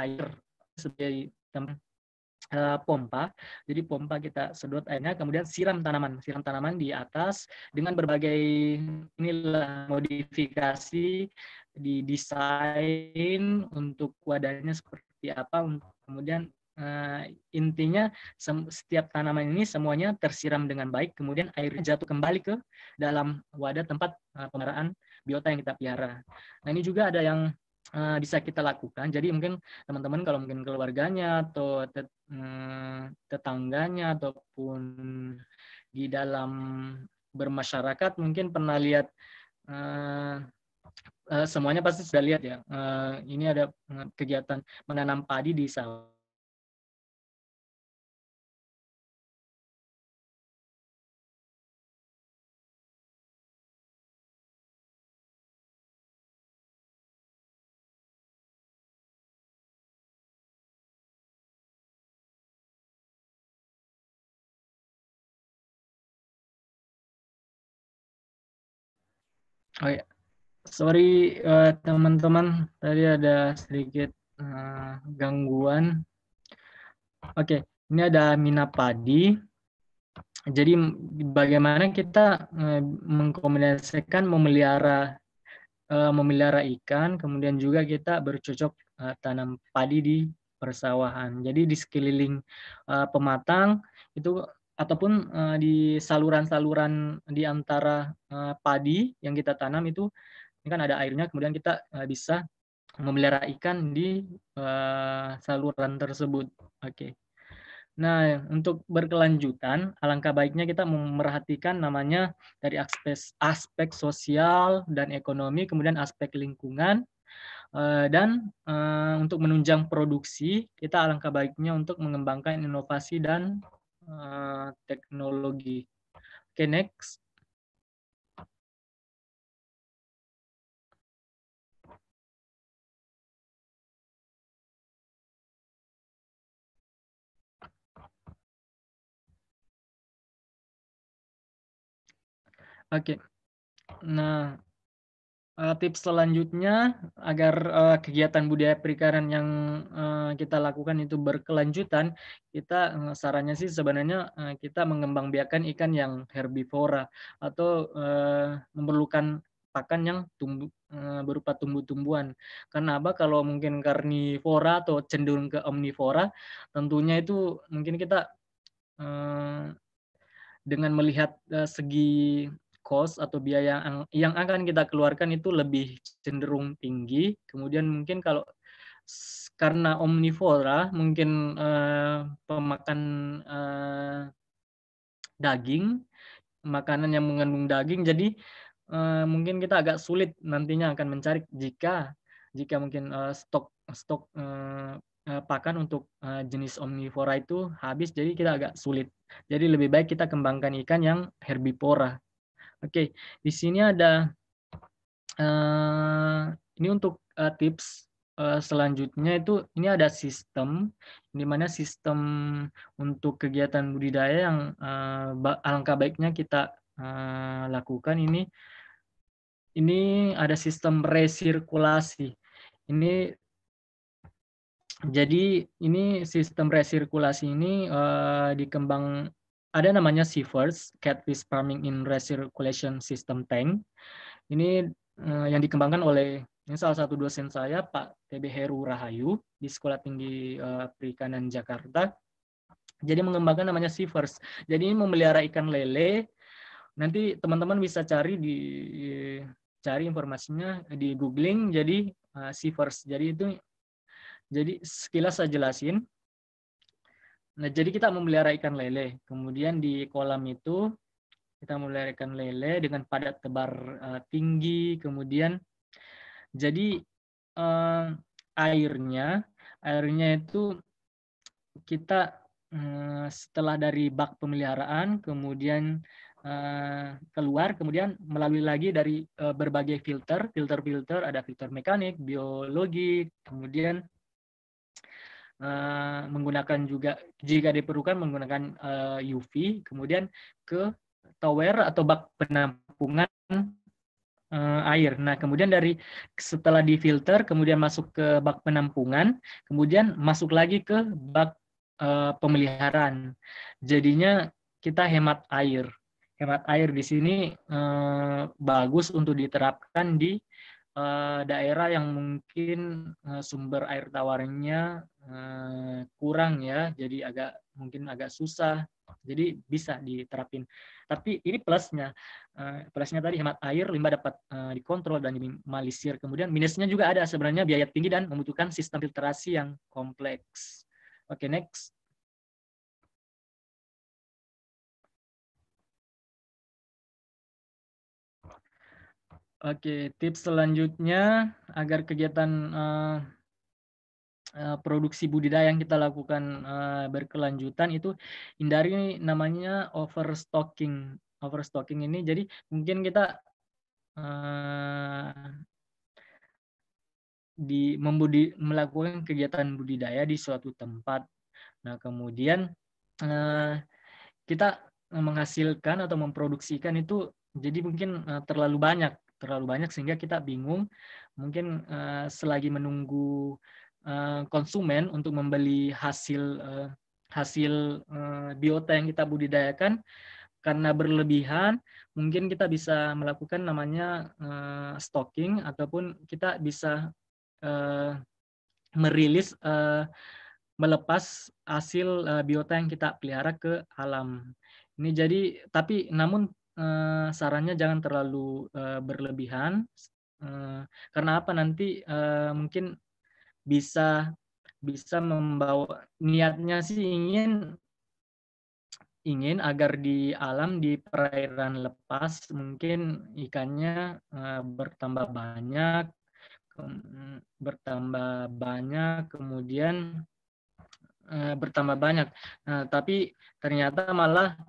air sebagai uh, pompa. Jadi pompa kita sedot airnya, kemudian siram tanaman, siram tanaman di atas dengan berbagai inilah modifikasi didesain untuk wadahnya seperti apa, kemudian uh, intinya setiap tanaman ini semuanya tersiram dengan baik, kemudian air jatuh kembali ke dalam wadah tempat uh, eh, pemeraan biota yang kita piara. Nah ini juga ada yang Eh, bisa kita lakukan. Jadi mungkin teman-teman kalau mungkin keluarganya atau mm, tetangganya ataupun di dalam bermasyarakat mungkin pernah lihat eh, eh, semuanya pasti sudah lihat ya. ini ada kegiatan menanam padi di sawah Oh ya, sorry teman eh, teman-teman, tadi ada sedikit uh, gangguan. Oke, okay. ini ada mina padi. Jadi bagaimana kita uh, mengkombinasikan memelihara memelihara ikan, kemudian juga kita bercocok tanam padi di persawahan. Jadi di sekeliling pematang itu ataupun uh, di saluran-saluran di antara uh, padi yang kita tanam itu ini kan ada airnya kemudian kita uh, bisa memelihara ikan di uh, saluran tersebut. Oke. Okay. Nah, untuk berkelanjutan, alangkah baiknya kita memerhatikan namanya dari aspek, aspek sosial dan ekonomi, kemudian aspek lingkungan, dan untuk menunjang produksi, kita alangkah baiknya untuk mengembangkan inovasi dan Eh, teknologi. Oke, okay, next. Oke. Okay. Nah, uh, tips selanjutnya agar uh, kegiatan budaya perikanan yang uh, kita lakukan itu berkelanjutan, kita uh, sarannya sih sebenarnya uh, kita mengembangbiakan ikan yang herbivora atau uh, memerlukan pakan yang tumbuh berupa tumbuh-tumbuhan. Karena apa? Kalau mungkin karnivora atau cenderung ke omnivora, tentunya itu mungkin kita uh, dengan melihat uh, segi cost atau biaya yang yang akan kita keluarkan itu lebih cenderung tinggi. Kemudian mungkin kalau karena omnivora mungkin uh, pemakan uh, daging, makanan yang mengandung daging jadi uh, mungkin kita agak sulit nantinya akan mencari jika jika mungkin uh, stok stok uh, pakan untuk uh, jenis omnivora itu habis jadi kita agak sulit. Jadi lebih baik kita kembangkan ikan yang herbivora Oke, di sini ada uh, ini untuk uh, tips uh, selanjutnya itu ini ada sistem di mana sistem untuk kegiatan budidaya yang uh, alangkah baiknya kita uh, lakukan ini ini ada sistem resirkulasi. Ini jadi ini sistem resirkulasi ini uh, dikembang ada namanya Sievers Catfish Farming in Recirculation System Tank. Ini uh, yang dikembangkan oleh ini salah satu dosen saya Pak TB Heru Rahayu di Sekolah Tinggi uh, Perikanan Jakarta. Jadi mengembangkan namanya Sievers. Jadi ini memelihara ikan lele. Nanti teman-teman bisa cari di cari informasinya di googling jadi uh, eh, Sievers. Jadi itu jadi sekilas saya jelasin Nah, jadi kita memelihara ikan lele. Kemudian di kolam itu kita memelihara ikan lele dengan padat tebar uh, tinggi. Kemudian jadi uh, airnya, airnya itu kita uh, setelah dari bak pemeliharaan, kemudian uh, keluar, kemudian melalui lagi dari uh, berbagai filter, filter-filter ada filter mekanik, biologi, kemudian Eh, menggunakan juga jika diperlukan menggunakan uh, eh, UV, kemudian ke tower atau bak penampungan uh, air. Nah, kemudian dari setelah difilter, kemudian masuk ke bak penampungan, kemudian masuk lagi ke bak uh, pemeliharaan. Jadinya kita hemat air. Hemat air di sini uh, bagus untuk diterapkan di Eh, daerah yang mungkin eh, sumber air tawarnya eh, kurang ya, jadi agak mungkin agak susah. Jadi bisa diterapin. Tapi ini plusnya, plusnya tadi hemat air, limbah dapat dikontrol dan dimalisir Kemudian minusnya juga ada sebenarnya biaya tinggi dan membutuhkan sistem filtrasi yang kompleks. Oke, okay, next. Oke, tips selanjutnya agar kegiatan uh, uh, produksi budidaya yang kita lakukan uh, berkelanjutan itu hindari namanya overstocking. Overstocking ini jadi mungkin kita uh, di membudi melakukan kegiatan budidaya di suatu tempat. Nah, kemudian uh, kita menghasilkan atau memproduksikan itu jadi mungkin uh, terlalu banyak terlalu banyak sehingga kita bingung mungkin uh, selagi menunggu uh, konsumen untuk membeli hasil uh, hasil uh, biota yang kita budidayakan karena berlebihan mungkin kita bisa melakukan namanya uh, stocking ataupun kita bisa uh, merilis uh, melepas hasil uh, biota yang kita pelihara ke alam. Ini jadi tapi namun uh, sarannya jangan terlalu uh, berlebihan uh, karena apa nanti uh, mungkin bisa bisa membawa niatnya sih ingin ingin agar di alam di perairan lepas mungkin ikannya uh, bertambah banyak ke, bertambah banyak kemudian uh, bertambah banyak nah, tapi ternyata malah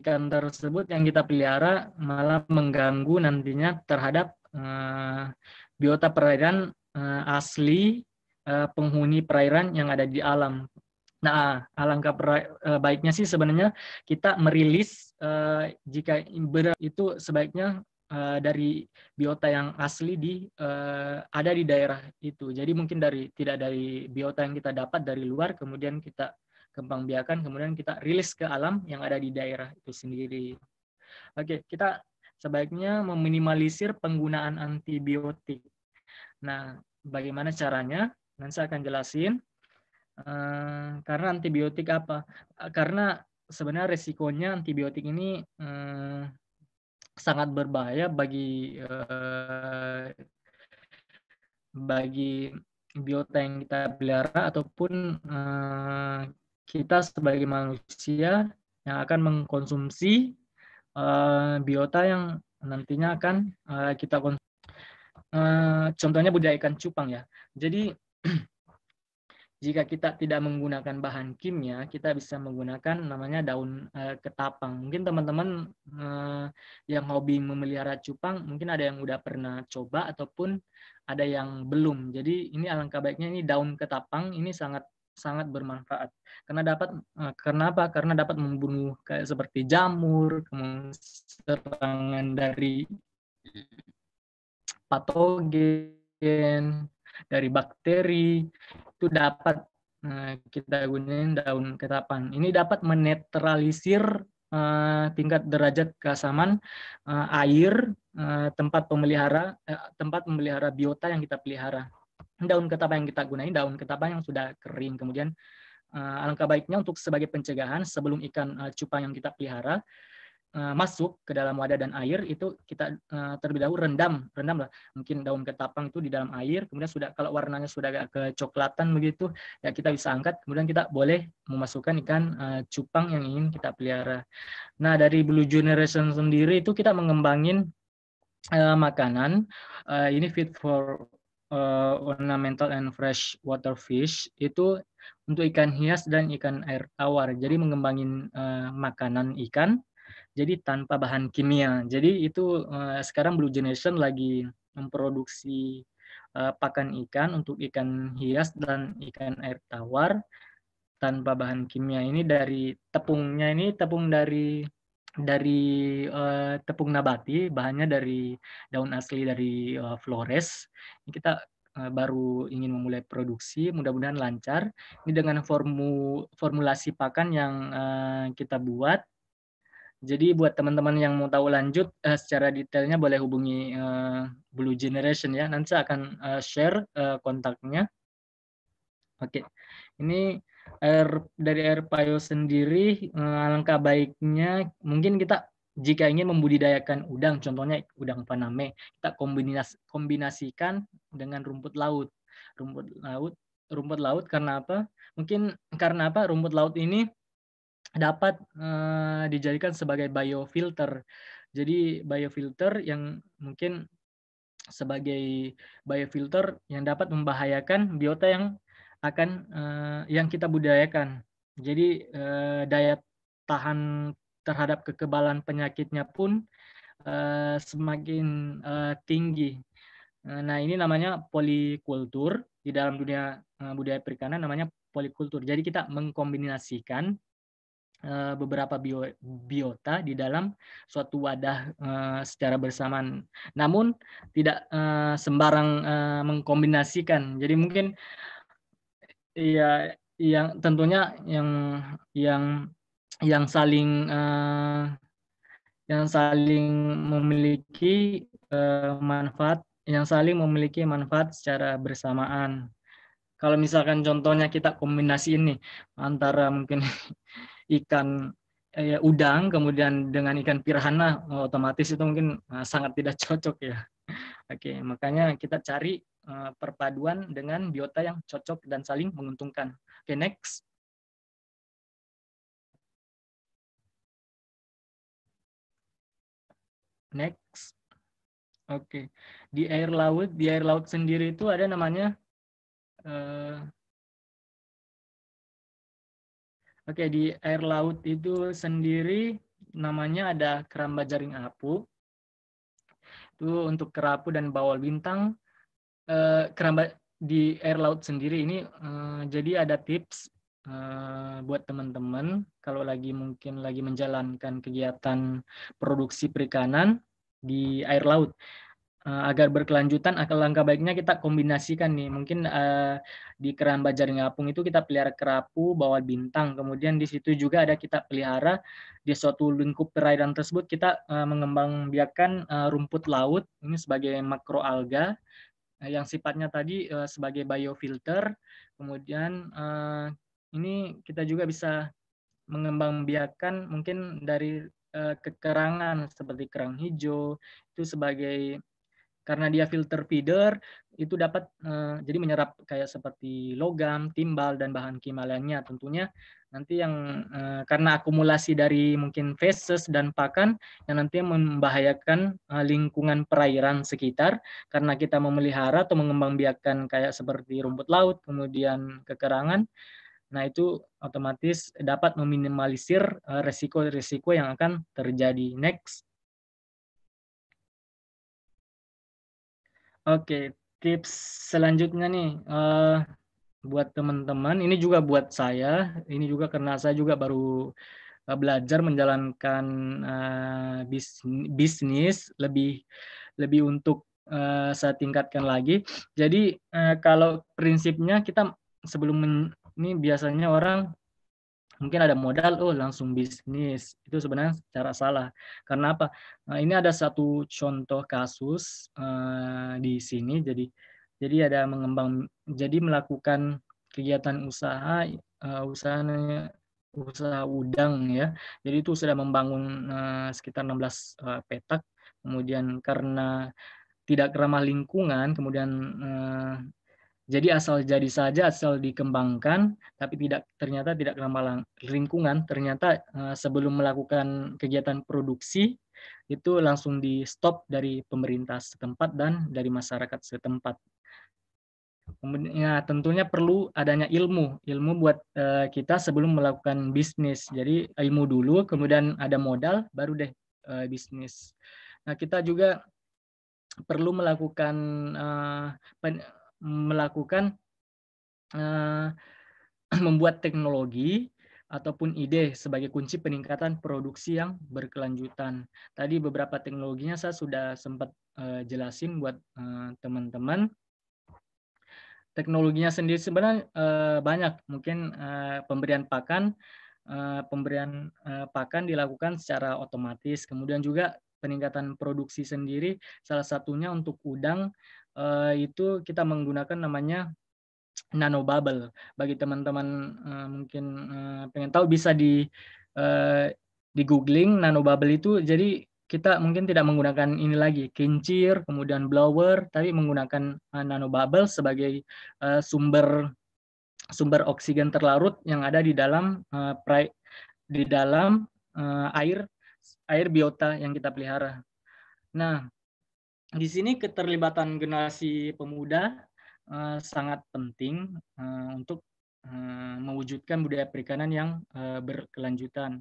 ikan tersebut yang kita pelihara malah mengganggu nantinya terhadap uh, biota perairan uh, asli uh, penghuni perairan yang ada di alam. Nah, alangkah baiknya sih sebenarnya kita merilis uh, jika berat itu sebaiknya dari biota yang asli di uh, ada di daerah itu. Jadi mungkin dari tidak dari biota yang kita dapat dari luar kemudian kita kembang biakan kemudian kita rilis ke alam yang ada di daerah itu sendiri. Oke, kita sebaiknya meminimalisir penggunaan antibiotik. Nah, bagaimana caranya? Nanti saya akan jelasin. Eh, karena antibiotik apa? Eh, karena sebenarnya resikonya antibiotik ini eh, sangat berbahaya bagi bagi biota yang kita pelihara ataupun kita sebagai manusia yang akan mengkonsumsi uh, biota yang nantinya akan uh, kita konsumsi. Uh, eh, contohnya budidaya ikan cupang ya. Jadi jika kita tidak menggunakan bahan kimia, kita bisa menggunakan namanya daun uh, ketapang. Mungkin teman-teman uh, yang hobi memelihara cupang, mungkin ada yang udah pernah coba ataupun ada yang belum. Jadi ini alangkah baiknya ini daun ketapang ini sangat sangat bermanfaat. Karena dapat eh, kenapa? Karena dapat membunuh kayak seperti jamur, serangan dari patogen, dari bakteri itu dapat eh, kita gunain daun ketapang Ini dapat menetralisir eh, tingkat derajat keasaman air tempat pemelihara tempat memelihara biota yang kita pelihara daun ketapang yang kita gunain daun ketapang yang sudah kering kemudian uh, alangkah baiknya untuk sebagai pencegahan sebelum ikan uh, cupang yang kita pelihara uh, masuk ke dalam wadah dan air itu kita uh, terlebih dahulu rendam rendam lah mungkin daun ketapang itu di dalam air kemudian sudah kalau warnanya sudah agak kecoklatan begitu ya kita bisa angkat kemudian kita boleh memasukkan ikan uh, cupang yang ingin kita pelihara nah dari blue generation sendiri itu kita mengembangin uh, makanan uh, ini fit for uh, ornamental and fresh water fish itu untuk ikan hias dan ikan air tawar. Jadi mengembangin uh, makanan ikan jadi tanpa bahan kimia. Jadi itu uh, sekarang Blue Generation lagi memproduksi uh, pakan ikan untuk ikan hias dan ikan air tawar tanpa bahan kimia. Ini dari tepungnya ini tepung dari dari uh, tepung nabati, bahannya dari daun asli dari uh, Flores. Ini kita uh, baru ingin memulai produksi, mudah-mudahan lancar. Ini dengan formu, formulasi pakan yang uh, kita buat. Jadi buat teman-teman yang mau tahu lanjut uh, secara detailnya boleh hubungi uh, Blue Generation ya. Nanti saya akan uh, share uh, kontaknya. Oke, ini air dari air payau sendiri eh, langkah baiknya mungkin kita jika ingin membudidayakan udang contohnya udang paname kita kombinas, kombinasikan dengan rumput laut rumput laut rumput laut karena apa mungkin karena apa rumput laut ini dapat uh, dijadikan sebagai biofilter jadi biofilter yang mungkin sebagai biofilter yang dapat membahayakan biota yang akan uh, yang kita budayakan. Jadi uh, daya tahan terhadap kekebalan penyakitnya pun uh, semakin uh, tinggi. Uh, nah ini namanya polikultur di dalam dunia uh, budaya perikanan namanya polikultur. Jadi kita mengkombinasikan beberapa bio, biota di dalam suatu wadah uh, secara bersamaan. Namun tidak uh, sembarang uh, mengkombinasikan. Jadi mungkin Iya, yang tentunya yang yang yang saling uh, yang saling memiliki uh, manfaat, yang saling memiliki manfaat secara bersamaan. Kalau misalkan contohnya kita kombinasi ini antara mungkin ikan ya, udang kemudian dengan ikan pirhana otomatis itu mungkin sangat tidak cocok ya. Oke, makanya kita cari Eh, perpaduan dengan biota yang cocok dan saling menguntungkan. Oke, okay, next. Next. Oke. Okay. Di air laut, di air laut sendiri itu ada namanya uh, Oke, okay, di air laut itu sendiri namanya ada keramba jaring apu. Itu untuk kerapu dan bawal bintang Eh, keramba di air laut sendiri ini uh, jadi ada tips uh, buat teman-teman kalau lagi mungkin lagi menjalankan kegiatan produksi perikanan di air laut agar berkelanjutan akan langkah baiknya kita kombinasikan nih mungkin uh, di keramba jaring apung itu kita pelihara kerapu bawa bintang kemudian di situ juga ada kita pelihara di suatu lingkup perairan tersebut kita uh, mengembang uh, rumput laut ini sebagai makroalga Nah, yang sifatnya tadi uh, sebagai biofilter. Kemudian uh, ini kita juga bisa mengembangbiakan mungkin dari uh, kekerangan seperti kerang hijau itu sebagai karena dia filter feeder itu dapat uh, jadi menyerap kayak seperti logam, timbal dan bahan kimia lainnya tentunya nanti yang uh, karena akumulasi dari mungkin feses dan pakan yang nanti membahayakan uh, lingkungan perairan sekitar karena kita memelihara atau mengembangbiakkan kayak seperti rumput laut kemudian kekerangan nah itu otomatis dapat meminimalisir resiko-resiko yang akan terjadi next Oke, tips selanjutnya nih uh, buat teman-teman, ini juga buat saya, ini juga karena saya juga baru eh, belajar menjalankan uh, eh, bisnis, bisnis lebih lebih untuk uh, saya tingkatkan lagi. Jadi uh, kalau prinsipnya kita sebelum men, ini biasanya orang mungkin ada modal oh langsung bisnis itu sebenarnya secara salah karena apa nah, ini ada satu contoh kasus uh, di sini jadi jadi ada mengembang jadi melakukan kegiatan usaha uh, usahanya usaha udang ya jadi itu sudah membangun uh, sekitar 16 uh, petak kemudian karena tidak ramah lingkungan kemudian uh, jadi asal jadi saja, asal dikembangkan, tapi tidak ternyata tidak ramah lingkungan. Ternyata eh, sebelum melakukan kegiatan produksi itu langsung di stop dari pemerintah setempat dan dari masyarakat setempat. Ya, tentunya perlu adanya ilmu, ilmu buat eh, kita sebelum melakukan bisnis. Jadi ilmu dulu, kemudian ada modal, baru deh eh, bisnis. Nah kita juga perlu melakukan uh, melakukan uh, membuat teknologi ataupun ide sebagai kunci peningkatan produksi yang berkelanjutan. Tadi beberapa teknologinya saya sudah sempat uh, jelasin buat eh, teman-teman. Uh, teknologinya sendiri sebenarnya banyak. Mungkin pemberian pakan, pemberian pakan dilakukan secara otomatis. Kemudian juga peningkatan produksi sendiri, salah satunya untuk udang Eh, itu kita menggunakan namanya nano bubble. Bagi teman-teman uh, mungkin uh, pengen tahu bisa di uh, di googling nano bubble itu jadi kita mungkin tidak menggunakan ini lagi kincir kemudian blower tapi menggunakan nano bubble sebagai uh, sumber sumber oksigen terlarut yang ada di dalam uh, pri, di dalam uh, air air biota yang kita pelihara. Nah, di sini keterlibatan generasi pemuda uh, sangat penting uh, untuk uh, mewujudkan budaya perikanan yang uh, berkelanjutan.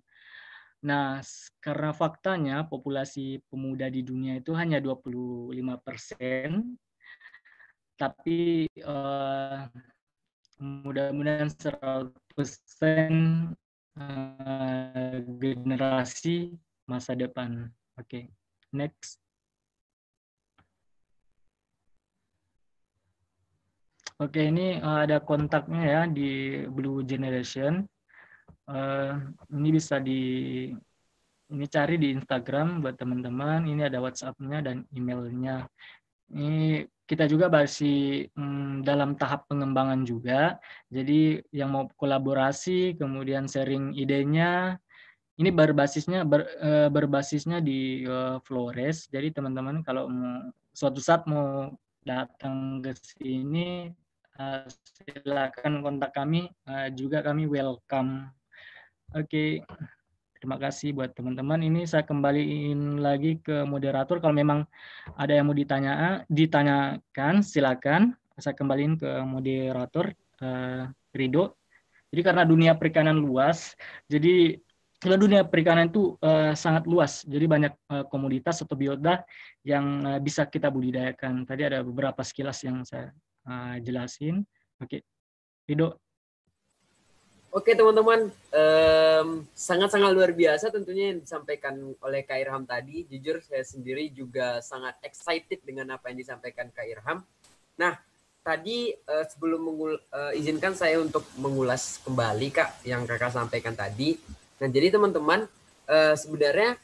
Nah, karena faktanya populasi pemuda di dunia itu hanya 25 persen, tapi uh, mudah-mudahan 100 persen uh, generasi masa depan. Oke, okay. next. Oke, ini eh, ada kontaknya ya di Blue Generation. Eh, ini bisa di ini cari di Instagram buat teman-teman. Ini ada WhatsApp-nya dan emailnya. Ini kita juga masih hmm, dalam tahap pengembangan juga. Jadi yang mau kolaborasi, kemudian sharing idenya, ini berbasisnya ber, eh, berbasisnya di Flores. Jadi teman-teman kalau suatu saat mau datang ke sini Eh, silakan kontak kami. Uh, juga kami welcome. Oke, okay. terima kasih buat teman-teman. Ini saya kembaliin lagi ke moderator. Kalau memang ada yang mau ditanya, ditanyakan, silakan. Saya kembaliin ke moderator uh, Rido. Jadi karena dunia perikanan luas, jadi karena dunia perikanan itu uh, sangat luas, jadi banyak uh, komoditas atau biota yang uh, bisa kita budidayakan. Tadi ada beberapa sekilas yang saya uh, jelasin. Oke, okay. Rido. Oke teman-teman, um, sangat-sangat luar biasa tentunya yang disampaikan oleh Kak Irham tadi. Jujur saya sendiri juga sangat excited dengan apa yang disampaikan Kak Irham. Nah, tadi uh, sebelum mengul uh, izinkan saya untuk mengulas kembali Kak yang Kakak sampaikan tadi. Nah, jadi teman-teman uh, sebenarnya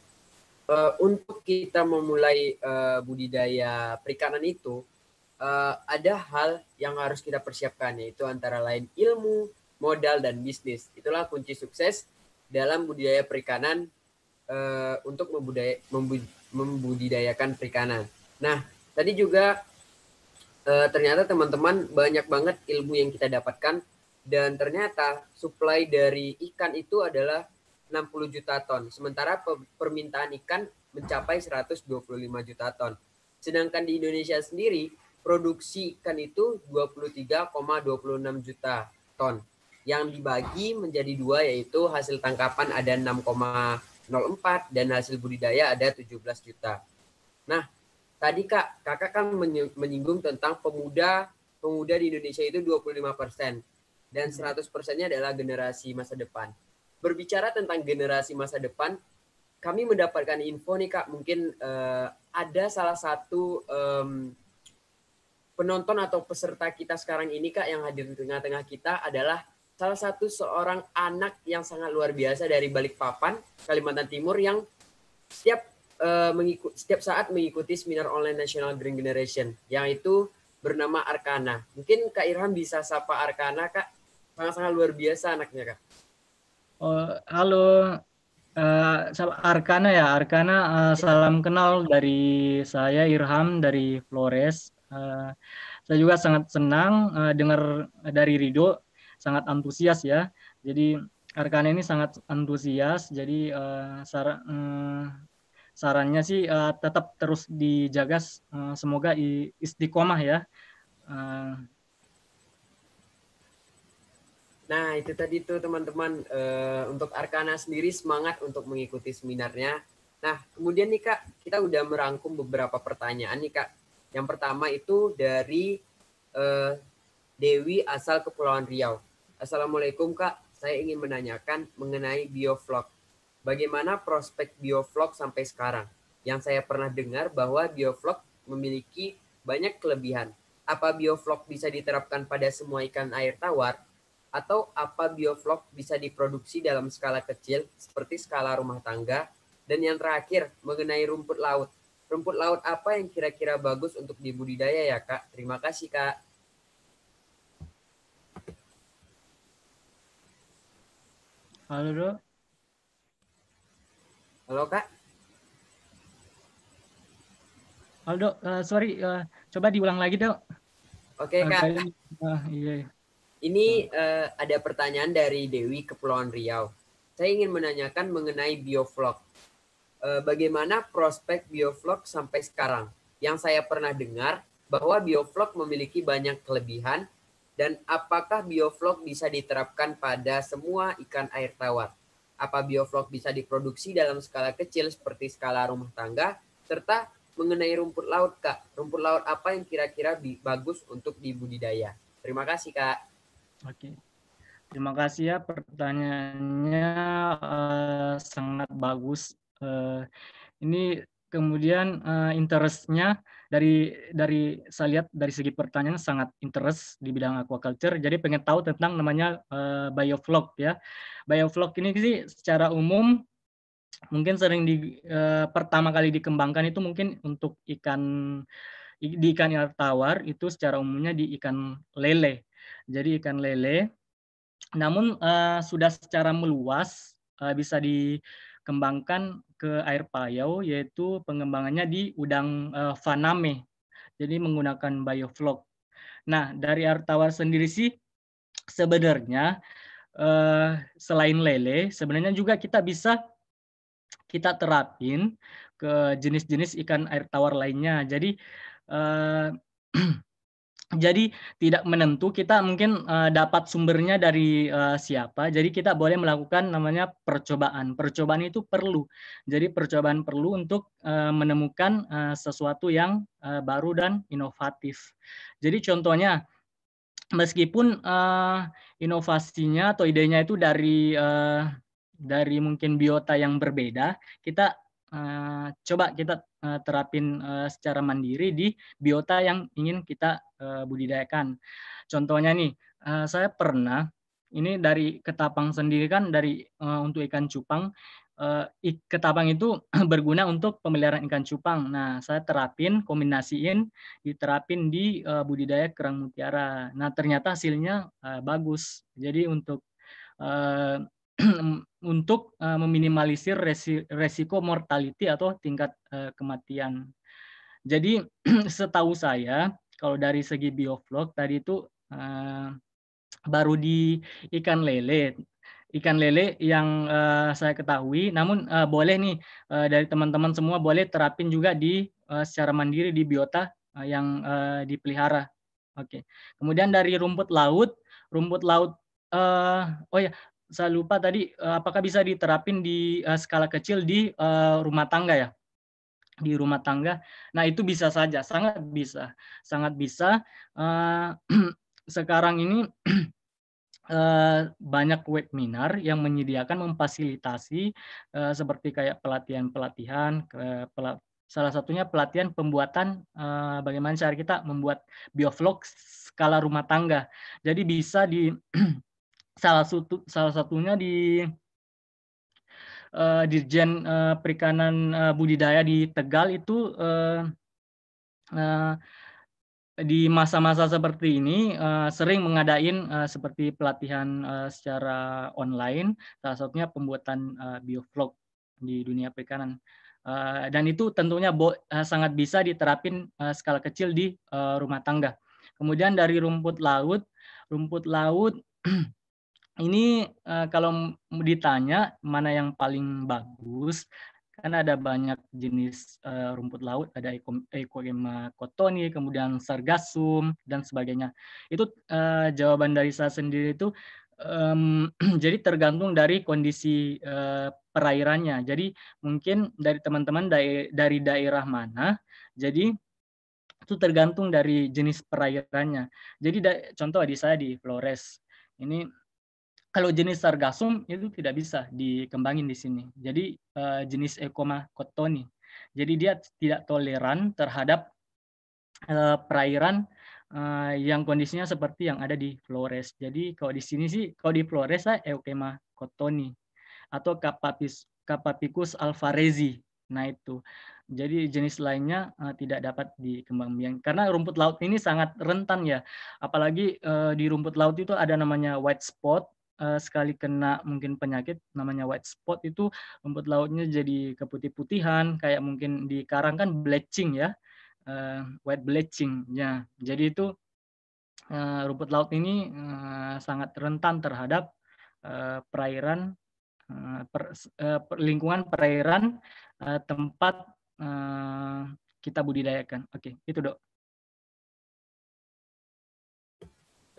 uh, untuk kita memulai uh, budidaya perikanan itu uh, ada hal yang harus kita persiapkan yaitu antara lain ilmu, modal dan bisnis. Itulah kunci sukses dalam budidaya perikanan uh, untuk membudaya, membud, membudidayakan perikanan. Nah, tadi juga uh, ternyata teman-teman banyak banget ilmu yang kita dapatkan dan ternyata supply dari ikan itu adalah 60 juta ton, sementara permintaan ikan mencapai 125 juta ton. Sedangkan di Indonesia sendiri produksi ikan itu 23,26 juta ton yang dibagi menjadi dua yaitu hasil tangkapan ada 6,04 dan hasil budidaya ada 17 juta. Nah, tadi Kak, Kakak kan menyinggung tentang pemuda pemuda di Indonesia itu 25% dan 100 hmm. persennya adalah generasi masa depan. Berbicara tentang generasi masa depan, kami mendapatkan info nih Kak, mungkin uh, ada salah satu um, penonton atau peserta kita sekarang ini Kak yang hadir di tengah-tengah kita adalah salah satu seorang anak yang sangat luar biasa dari Balikpapan, Kalimantan Timur yang setiap uh, eh, mengikut setiap saat mengikuti seminar online National Green Generation yang itu bernama Arkana. Mungkin Kak Irham bisa sapa Arkana Kak. Sangat-sangat luar biasa anaknya Kak. Oh, halo uh, Arkana ya Arkana uh, salam kenal dari saya Irham dari Flores Eh, saya juga sangat senang uh, dengar dari Rido, sangat antusias ya. Jadi Arkana ini sangat antusias. Jadi uh, sar um, sarannya sih uh, tetap terus dijaga. Uh, semoga istiqomah ya. Uh, Nah, itu tadi tuh teman-teman uh, untuk Arkana sendiri semangat untuk mengikuti seminarnya. Nah, kemudian nih Kak, kita udah merangkum beberapa pertanyaan nih Kak yang pertama itu dari uh, Dewi asal Kepulauan Riau. Assalamualaikum Kak, saya ingin menanyakan mengenai Bioflok. Bagaimana prospek Bioflok sampai sekarang? Yang saya pernah dengar bahwa Bioflok memiliki banyak kelebihan. Apa Bioflok bisa diterapkan pada semua ikan air tawar? Atau apa Bioflok bisa diproduksi dalam skala kecil seperti skala rumah tangga? Dan yang terakhir, mengenai rumput laut rumput laut apa yang kira-kira bagus untuk dibudidaya ya Kak? Terima kasih Kak. Halo Bro. Halo Kak. Aldo, uh, eh, sorry, uh, coba diulang lagi dok. Oke okay, eh, kak. Uh, iya. Ini uh, ada pertanyaan dari Dewi Kepulauan Riau. Saya ingin menanyakan mengenai bioflok. Eh, bagaimana prospek bioflok sampai sekarang. Yang saya pernah dengar bahwa bioflok memiliki banyak kelebihan dan apakah bioflok bisa diterapkan pada semua ikan air tawar? Apa bioflok bisa diproduksi dalam skala kecil seperti skala rumah tangga? Serta mengenai rumput laut, Kak. Rumput laut apa yang kira-kira bagus untuk dibudidaya? Terima kasih, Kak. Oke. Terima kasih ya pertanyaannya uh, sangat bagus Uh, ini kemudian uh, interestnya dari dari saya lihat dari segi pertanyaan sangat interest di bidang aquaculture jadi pengen tahu tentang namanya uh, eh, biovlog ya biovlog ini sih secara umum mungkin sering di uh, pertama kali dikembangkan itu mungkin untuk ikan di ikan air tawar itu secara umumnya di ikan lele jadi ikan lele namun uh, sudah secara meluas uh, bisa di kembangkan ke air payau yaitu pengembangannya di udang uh, eh, faname. Jadi menggunakan bioflok. Nah, dari air tawar sendiri sih sebenarnya uh, selain lele, sebenarnya juga kita bisa kita terapin ke jenis-jenis ikan air tawar lainnya. Jadi uh, Jadi tidak menentu kita mungkin uh, dapat sumbernya dari uh, siapa. Jadi kita boleh melakukan namanya percobaan. Percobaan itu perlu. Jadi percobaan perlu untuk uh, menemukan uh, sesuatu yang uh, baru dan inovatif. Jadi contohnya meskipun uh, inovasinya atau idenya itu dari uh, dari mungkin biota yang berbeda, kita uh, coba kita Eh, terapin eh, secara mandiri di biota yang ingin kita eh, budidayakan. Contohnya nih, saya pernah ini dari ketapang sendiri kan dari untuk ikan cupang uh, ketapang itu berguna untuk pemeliharaan ikan cupang. Nah, saya terapin, kombinasiin, diterapin di budidaya kerang mutiara. Nah, ternyata hasilnya bagus. Jadi untuk untuk uh, meminimalisir resi, resiko mortality atau tingkat uh, kematian. Jadi setahu saya kalau dari segi bioflok tadi itu uh, baru di ikan lele ikan lele yang uh, saya ketahui. Namun uh, boleh nih uh, dari teman-teman semua boleh terapin juga di uh, secara mandiri di biota uh, yang uh, dipelihara. Oke. Okay. Kemudian dari rumput laut, rumput laut uh, oh ya, saya lupa tadi eh, apakah bisa diterapin di eh, skala kecil di eh, rumah tangga ya di rumah tangga nah itu bisa saja sangat bisa sangat bisa sekarang ini uh, banyak webinar yang menyediakan memfasilitasi seperti kayak pelatihan-pelatihan salah satunya pelatihan pembuatan bagaimana cara kita membuat biovlog skala rumah tangga jadi bisa di salah satu salah satunya di uh, Dirjen uh, Perikanan uh, Budidaya di Tegal itu uh, uh, di masa-masa seperti ini uh, sering mengadain uh, seperti pelatihan uh, secara online, salah satunya pembuatan uh, bioflog di dunia perikanan. Uh, dan itu tentunya uh, sangat bisa diterapin uh, skala kecil di uh, rumah tangga. Kemudian dari rumput laut, rumput laut ini uh, kalau ditanya mana yang paling bagus kan ada banyak jenis uh, rumput laut ada ekorema kotoni kemudian sargassum dan sebagainya itu uh, jawaban dari saya sendiri itu um, jadi tergantung dari kondisi uh, perairannya jadi mungkin dari teman-teman da dari daerah mana jadi itu tergantung dari jenis perairannya jadi da contoh di saya di Flores ini kalau jenis sargasum itu tidak bisa dikembangin di sini. Jadi uh, jenis Echoma cottoni. Jadi dia tidak toleran terhadap uh, perairan uh, yang kondisinya seperti yang ada di Flores. Jadi kalau di sini sih kalau di Flores lah Echoma cottoni atau Capapis Capapicus alvarezi. Nah itu. Jadi jenis lainnya uh, tidak dapat dikembangkan karena rumput laut ini sangat rentan ya. Apalagi uh, di rumput laut itu ada namanya white spot Eh, sekali kena mungkin penyakit namanya white spot itu rumput lautnya jadi keputih-putihan kayak mungkin di karang kan bleaching ya eh, white bleaching ya jadi itu eh, rumput laut ini sangat rentan terhadap perairan lingkungan perairan tempat kita budidayakan oke itu dok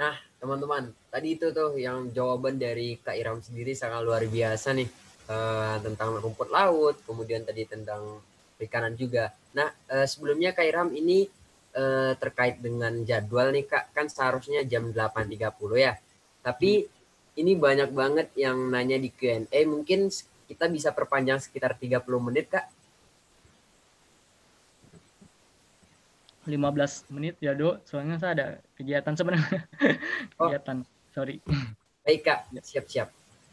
nah teman-teman tadi itu tuh yang jawaban dari Kak Iram sendiri sangat luar biasa nih uh, tentang rumput laut kemudian tadi tentang perikanan juga nah uh, sebelumnya Kak Iram ini uh, terkait dengan jadwal nih Kak kan seharusnya jam 8.30 ya tapi hmm. ini banyak banget yang nanya di Q&A mungkin kita bisa perpanjang sekitar 30 menit Kak 15 menit ya dok soalnya saya ada kegiatan sebenarnya oh. kegiatan sorry baik kak siap siap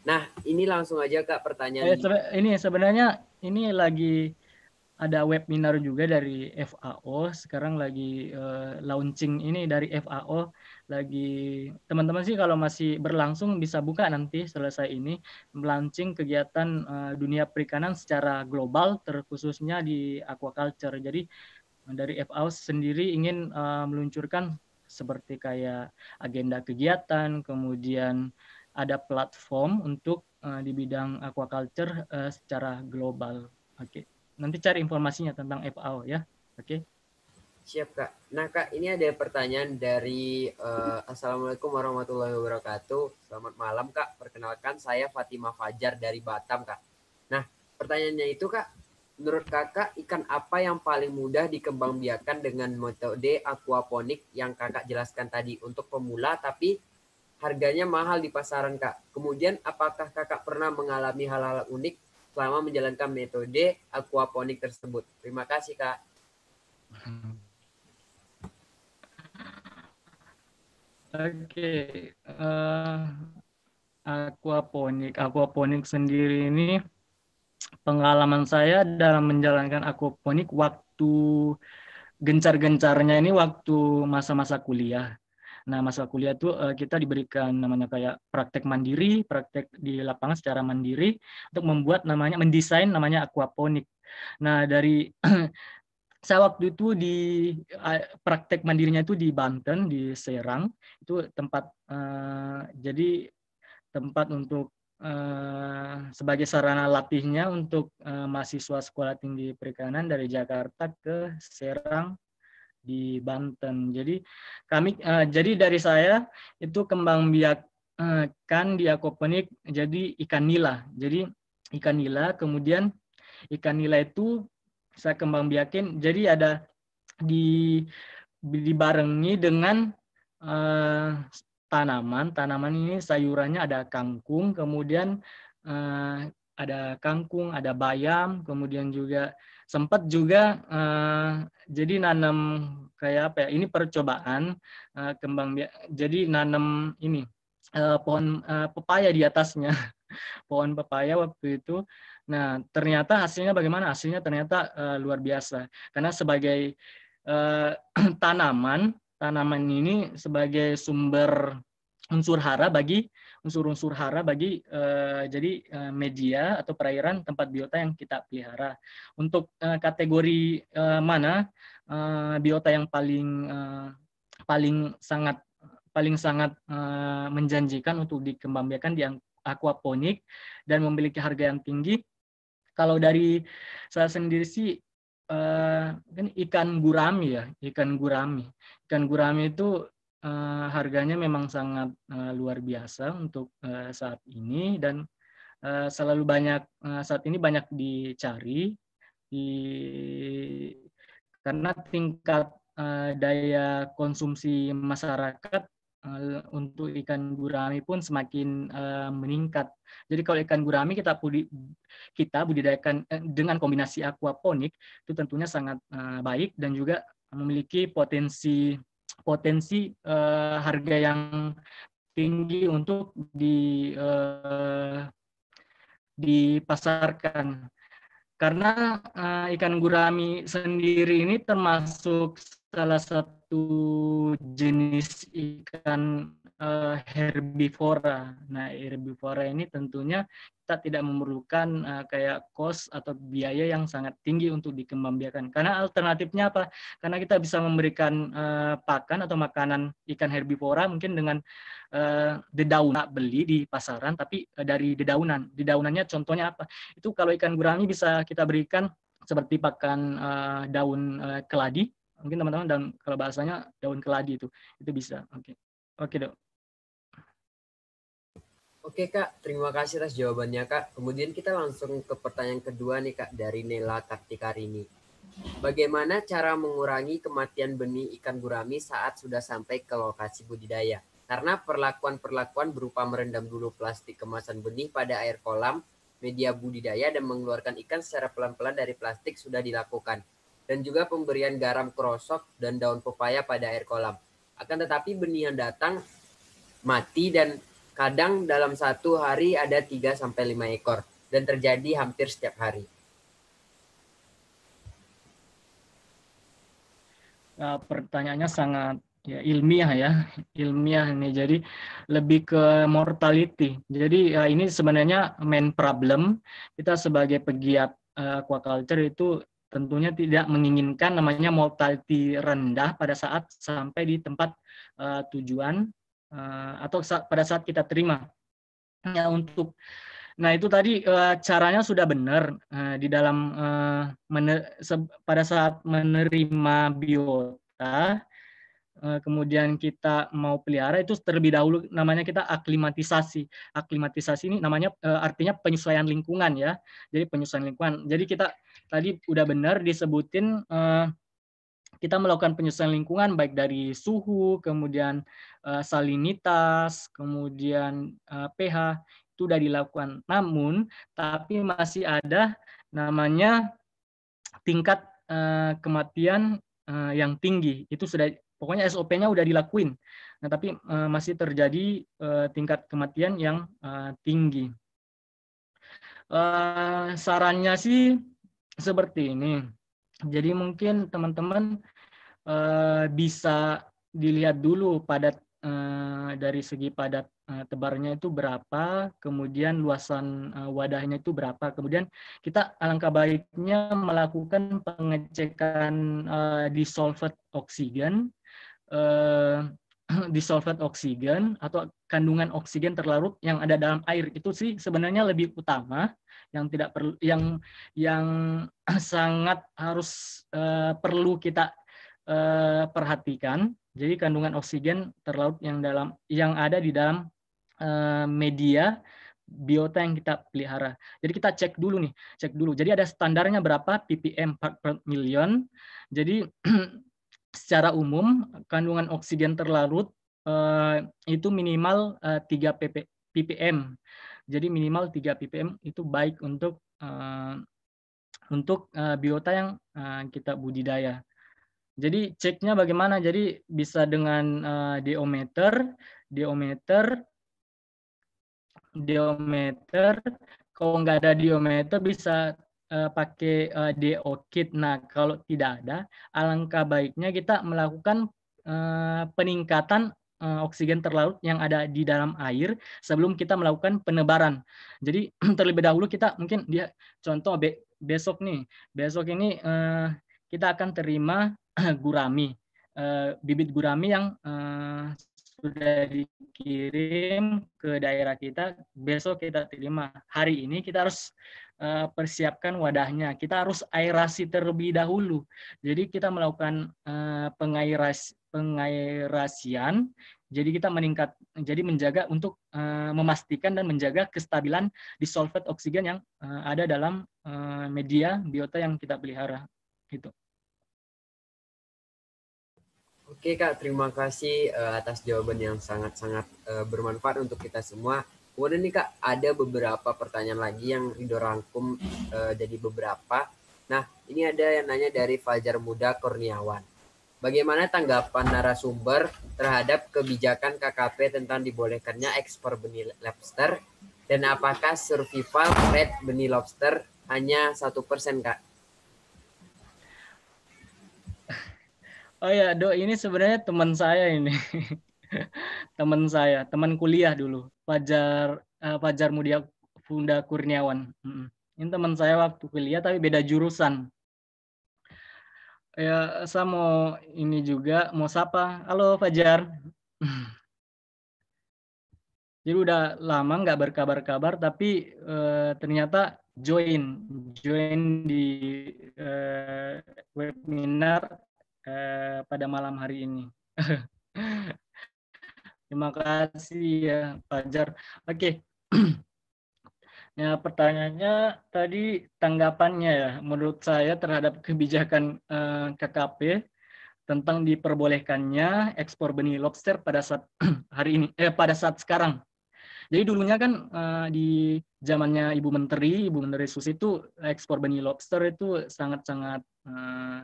nah ini langsung aja kak pertanyaan eh, ini sebenarnya ini lagi ada webinar juga dari FAO sekarang lagi uh, launching ini dari FAO lagi teman-teman sih kalau masih berlangsung bisa buka nanti selesai ini melancing kegiatan uh, dunia perikanan secara global terkhususnya di aquaculture jadi dari FAO sendiri ingin uh, meluncurkan seperti kayak agenda kegiatan, kemudian ada platform untuk uh, di bidang aquaculture uh, secara global. Oke. Okay. Nanti cari informasinya tentang FAO ya. Oke. Okay. Siap, Kak. Nah, Kak, ini ada pertanyaan dari uh, Assalamualaikum warahmatullahi wabarakatuh. Selamat malam, Kak. Perkenalkan saya Fatima Fajar dari Batam, Kak. Nah, pertanyaannya itu, Kak, menurut kakak ikan apa yang paling mudah dikembangbiakan dengan metode aquaponik yang kakak jelaskan tadi untuk pemula tapi harganya mahal di pasaran kak. Kemudian apakah kakak pernah mengalami hal-hal unik selama menjalankan metode aquaponik tersebut? Terima kasih kak. Oke, okay. uh, eh, aquaponik, aquaponik sendiri ini pengalaman saya dalam menjalankan akuponik waktu gencar-gencarnya ini waktu masa-masa kuliah. Nah, masa kuliah itu eh, kita diberikan namanya kayak praktek mandiri, praktek di lapangan secara mandiri untuk membuat namanya mendesain namanya aquaponik. Nah, dari saya waktu itu di eh, praktek mandirinya itu di Banten, di Serang. Itu tempat eh, jadi tempat untuk Eh, sebagai sarana latihnya untuk uh, mahasiswa sekolah tinggi perikanan dari Jakarta ke Serang di Banten. Jadi kami uh, jadi dari saya itu kembang biak kan di akoponik jadi ikan nila. Jadi ikan nila kemudian ikan nila itu saya kembang biakin jadi ada di dibarengi dengan uh, tanaman. Tanaman ini sayurannya ada kangkung, kemudian uh, ada kangkung, ada bayam, kemudian juga sempat juga uh, jadi nanam kayak apa ya? Ini percobaan uh, kembang jadi nanam ini uh, pohon uh, pepaya di atasnya. pohon pepaya waktu itu. Nah, ternyata hasilnya bagaimana? Hasilnya ternyata uh, luar biasa. Karena sebagai uh, tanaman tanaman ini sebagai sumber unsur hara bagi unsur-unsur hara bagi eh, jadi eh, media atau perairan tempat biota yang kita pelihara. Untuk eh, kategori eh, mana eh, biota yang paling eh, paling sangat paling sangat uh, menjanjikan untuk dikembangkan di aquaponik dan memiliki harga yang tinggi. Kalau dari saya sendiri sih kan ikan gurami ya, ikan gurami. Ikan gurami itu eh, harganya memang sangat eh, luar biasa untuk saat ini dan selalu banyak uh, saat ini banyak dicari di karena tingkat daya konsumsi masyarakat Eh, untuk ikan gurami pun semakin eh, meningkat. Jadi kalau ikan gurami kita budi, kita budidayakan eh, dengan kombinasi aquaponik itu tentunya sangat baik dan juga memiliki potensi potensi harga yang tinggi untuk di dipasarkan karena uh, ikan gurami sendiri ini termasuk salah satu jenis ikan uh, herbivora. Nah, herbivora ini tentunya kita tidak memerlukan uh, kayak kos atau biaya yang sangat tinggi untuk dikembangbiakan. Karena alternatifnya apa? Karena kita bisa memberikan uh, pakan atau makanan ikan herbivora mungkin dengan uh, dedaunan beli di pasaran, tapi uh, dari dedaunan. Dedaunannya contohnya apa? Itu kalau ikan gurami bisa kita berikan seperti pakan uh, daun uh, keladi mungkin teman-teman dan kalau bahasanya daun keladi itu itu bisa oke okay. oke okay, dok oke kak terima kasih atas jawabannya kak kemudian kita langsung ke pertanyaan kedua nih kak dari Nela Kartikarini bagaimana cara mengurangi kematian benih ikan gurami saat sudah sampai ke lokasi budidaya karena perlakuan-perlakuan berupa merendam dulu plastik kemasan benih pada air kolam media budidaya dan mengeluarkan ikan secara pelan-pelan dari plastik sudah dilakukan dan juga pemberian garam krosok dan daun pepaya pada air kolam. Akan tetapi benih yang datang mati dan kadang dalam satu hari ada 3 sampai 5 ekor dan terjadi hampir setiap hari. Uh, pertanyaannya sangat ya ilmiah ya ilmiah nih jadi lebih ke mortality jadi uh, ini sebenarnya main problem kita sebagai pegiat uh, aquaculture itu tentunya tidak menginginkan namanya mortality rendah pada saat sampai di tempat uh, tujuan uh, atau saat, pada saat kita terima. Ya untuk Nah itu tadi uh, caranya sudah benar uh, di dalam uh, pada saat menerima biota, uh, kemudian kita mau pelihara itu terlebih dahulu namanya kita aklimatisasi. Aklimatisasi ini namanya uh, artinya penyesuaian lingkungan ya. Jadi penyesuaian lingkungan. Jadi kita tadi udah benar disebutin uh, kita melakukan penyesuaian lingkungan baik dari suhu, kemudian uh, salinitas, kemudian uh, pH itu sudah dilakukan. Namun tapi masih ada namanya tingkat uh, kematian uh, yang tinggi. Itu sudah pokoknya SOP-nya udah dilakuin. Nah, tapi uh, masih terjadi uh, tingkat kematian yang uh, tinggi. Uh, sarannya sih seperti ini. Jadi mungkin teman-teman uh, bisa dilihat dulu padat uh, dari segi padat uh, tebarnya itu berapa, kemudian luasan uh, wadahnya itu berapa. Kemudian kita alangkah baiknya melakukan pengecekan uh, dissolved oksigen uh, dissolved oksigen atau kandungan oksigen terlarut yang ada dalam air itu sih sebenarnya lebih utama yang tidak perlu yang yang sangat harus uh, perlu kita uh, perhatikan jadi kandungan oksigen terlarut yang dalam yang ada di dalam uh, media biota yang kita pelihara. Jadi kita cek dulu nih, cek dulu. Jadi ada standarnya berapa ppm part per million. Jadi secara umum kandungan oksigen terlarut Eh, itu minimal 3 pp, ppm. Jadi minimal 3 ppm itu baik untuk eh, untuk eh, biota yang kita budidaya. Jadi ceknya bagaimana? Jadi bisa dengan uh, deometer, deometer, deometer. Kalau nggak ada deometer bisa uh, pakai uh, DO kit. Nah kalau tidak ada, alangkah baiknya kita melakukan uh, peningkatan Eh, oksigen terlarut yang ada di dalam air sebelum kita melakukan penebaran. Jadi terlebih dahulu kita mungkin dia contoh be, besok nih, besok ini uh, kita akan terima gurami, uh, bibit gurami yang uh, sudah dikirim ke daerah kita, besok kita terima. Hari ini kita harus Eh, persiapkan wadahnya. Kita harus aerasi terlebih dahulu. Jadi kita melakukan eh, pengairas pengairasian. Jadi kita meningkat jadi menjaga untuk eh, memastikan dan menjaga kestabilan disolvet oksigen yang ada dalam media biota yang kita pelihara. Gitu. Oke Kak, terima kasih atas jawaban yang sangat-sangat bermanfaat untuk kita semua. Kemudian nih Kak, ada beberapa pertanyaan lagi yang indo rangkum uh, jadi beberapa. Nah, ini ada yang nanya dari Fajar Muda Kurniawan. Bagaimana tanggapan narasumber terhadap kebijakan KKP tentang dibolehkannya ekspor benih lobster dan apakah survival rate benih lobster hanya satu persen kak? Oh ya, Do, ini sebenarnya teman saya ini. teman saya, teman kuliah dulu, Fajar uh, Fajar Mudia Funda Kurniawan. Hmm. Ini teman saya waktu kuliah tapi beda jurusan. Ya, saya mau ini juga mau sapa. Halo Fajar. Jadi udah lama nggak berkabar-kabar tapi e, ternyata join join di e, webinar e, pada malam hari ini. Terima kasih ya Fajar. Oke. Okay. Ya, pertanyaannya tadi tanggapannya ya, menurut saya terhadap kebijakan eh, KKP tentang diperbolehkannya ekspor benih lobster pada saat hari ini, eh, pada saat sekarang. Jadi dulunya kan eh, di zamannya Ibu Menteri, Ibu Menteri Susi itu ekspor benih lobster itu sangat-sangat eh,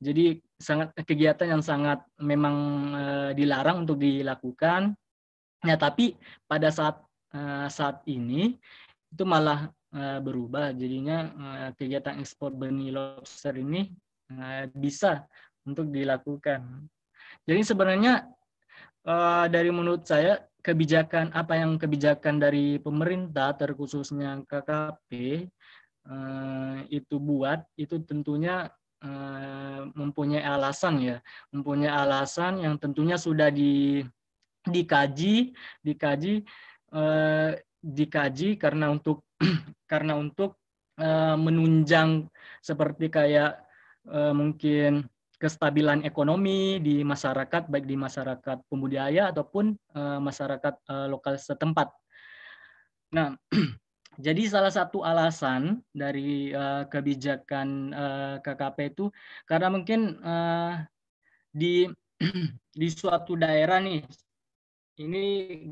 jadi sangat kegiatan yang sangat memang e, dilarang untuk dilakukan. Nah, tapi pada saat e, saat ini itu malah e, berubah. Jadinya e, kegiatan ekspor benih lobster ini e, bisa untuk dilakukan. Jadi sebenarnya e, dari menurut saya kebijakan apa yang kebijakan dari pemerintah terkhususnya KKP itu buat itu tentunya Eh, mempunyai alasan ya, mempunyai alasan yang tentunya sudah di dikaji, dikaji, eh, dikaji karena untuk karena untuk eh, menunjang seperti kayak mungkin kestabilan ekonomi di masyarakat baik di masyarakat pembudidaya ataupun masyarakat lokal setempat. Nah, Jadi salah satu alasan dari uh, kebijakan uh, eh, KKP itu karena mungkin uh, di di suatu daerah nih ini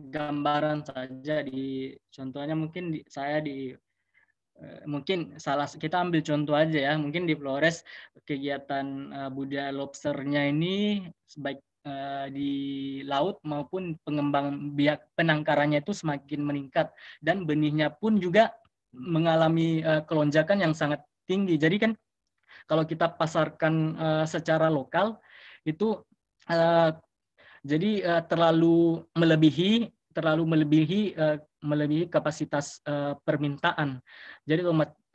gambaran saja di contohnya mungkin di, saya di mungkin salah kita ambil contoh aja ya mungkin di Flores kegiatan budaya lobsternya ini sebaik Eh, di laut maupun pengembang biak penangkarannya itu semakin meningkat dan benihnya pun juga mengalami uh, kelonjakan yang sangat tinggi. Jadi kan kalau kita pasarkan uh, secara lokal itu uh, jadi uh, terlalu melebihi terlalu melebihi uh, melebihi kapasitas uh, permintaan. Jadi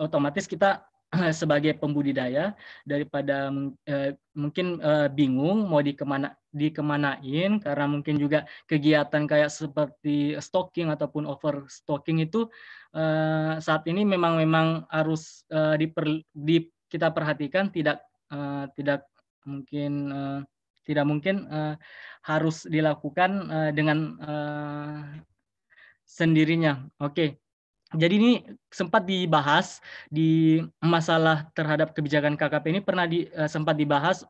otomatis kita sebagai pembudidaya daripada eh, mungkin eh, bingung mau dikemana dikemanain karena mungkin juga kegiatan kayak seperti stocking ataupun overstocking itu eh, saat ini memang memang harus diper, di, kita perhatikan tidak tidak mungkin tidak mungkin harus dilakukan dengan sendirinya. Oke. Okay jadi ini sempat dibahas di masalah terhadap kebijakan KKP ini pernah di, uh, sempat dibahas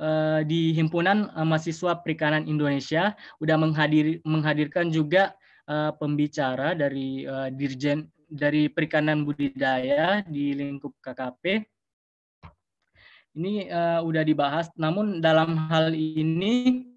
uh, di himpunan uh, mahasiswa perikanan Indonesia udah menghadir, menghadirkan juga uh, pembicara dari uh, dirjen dari perikanan budidaya di lingkup KKP ini uh, udah dibahas namun dalam hal ini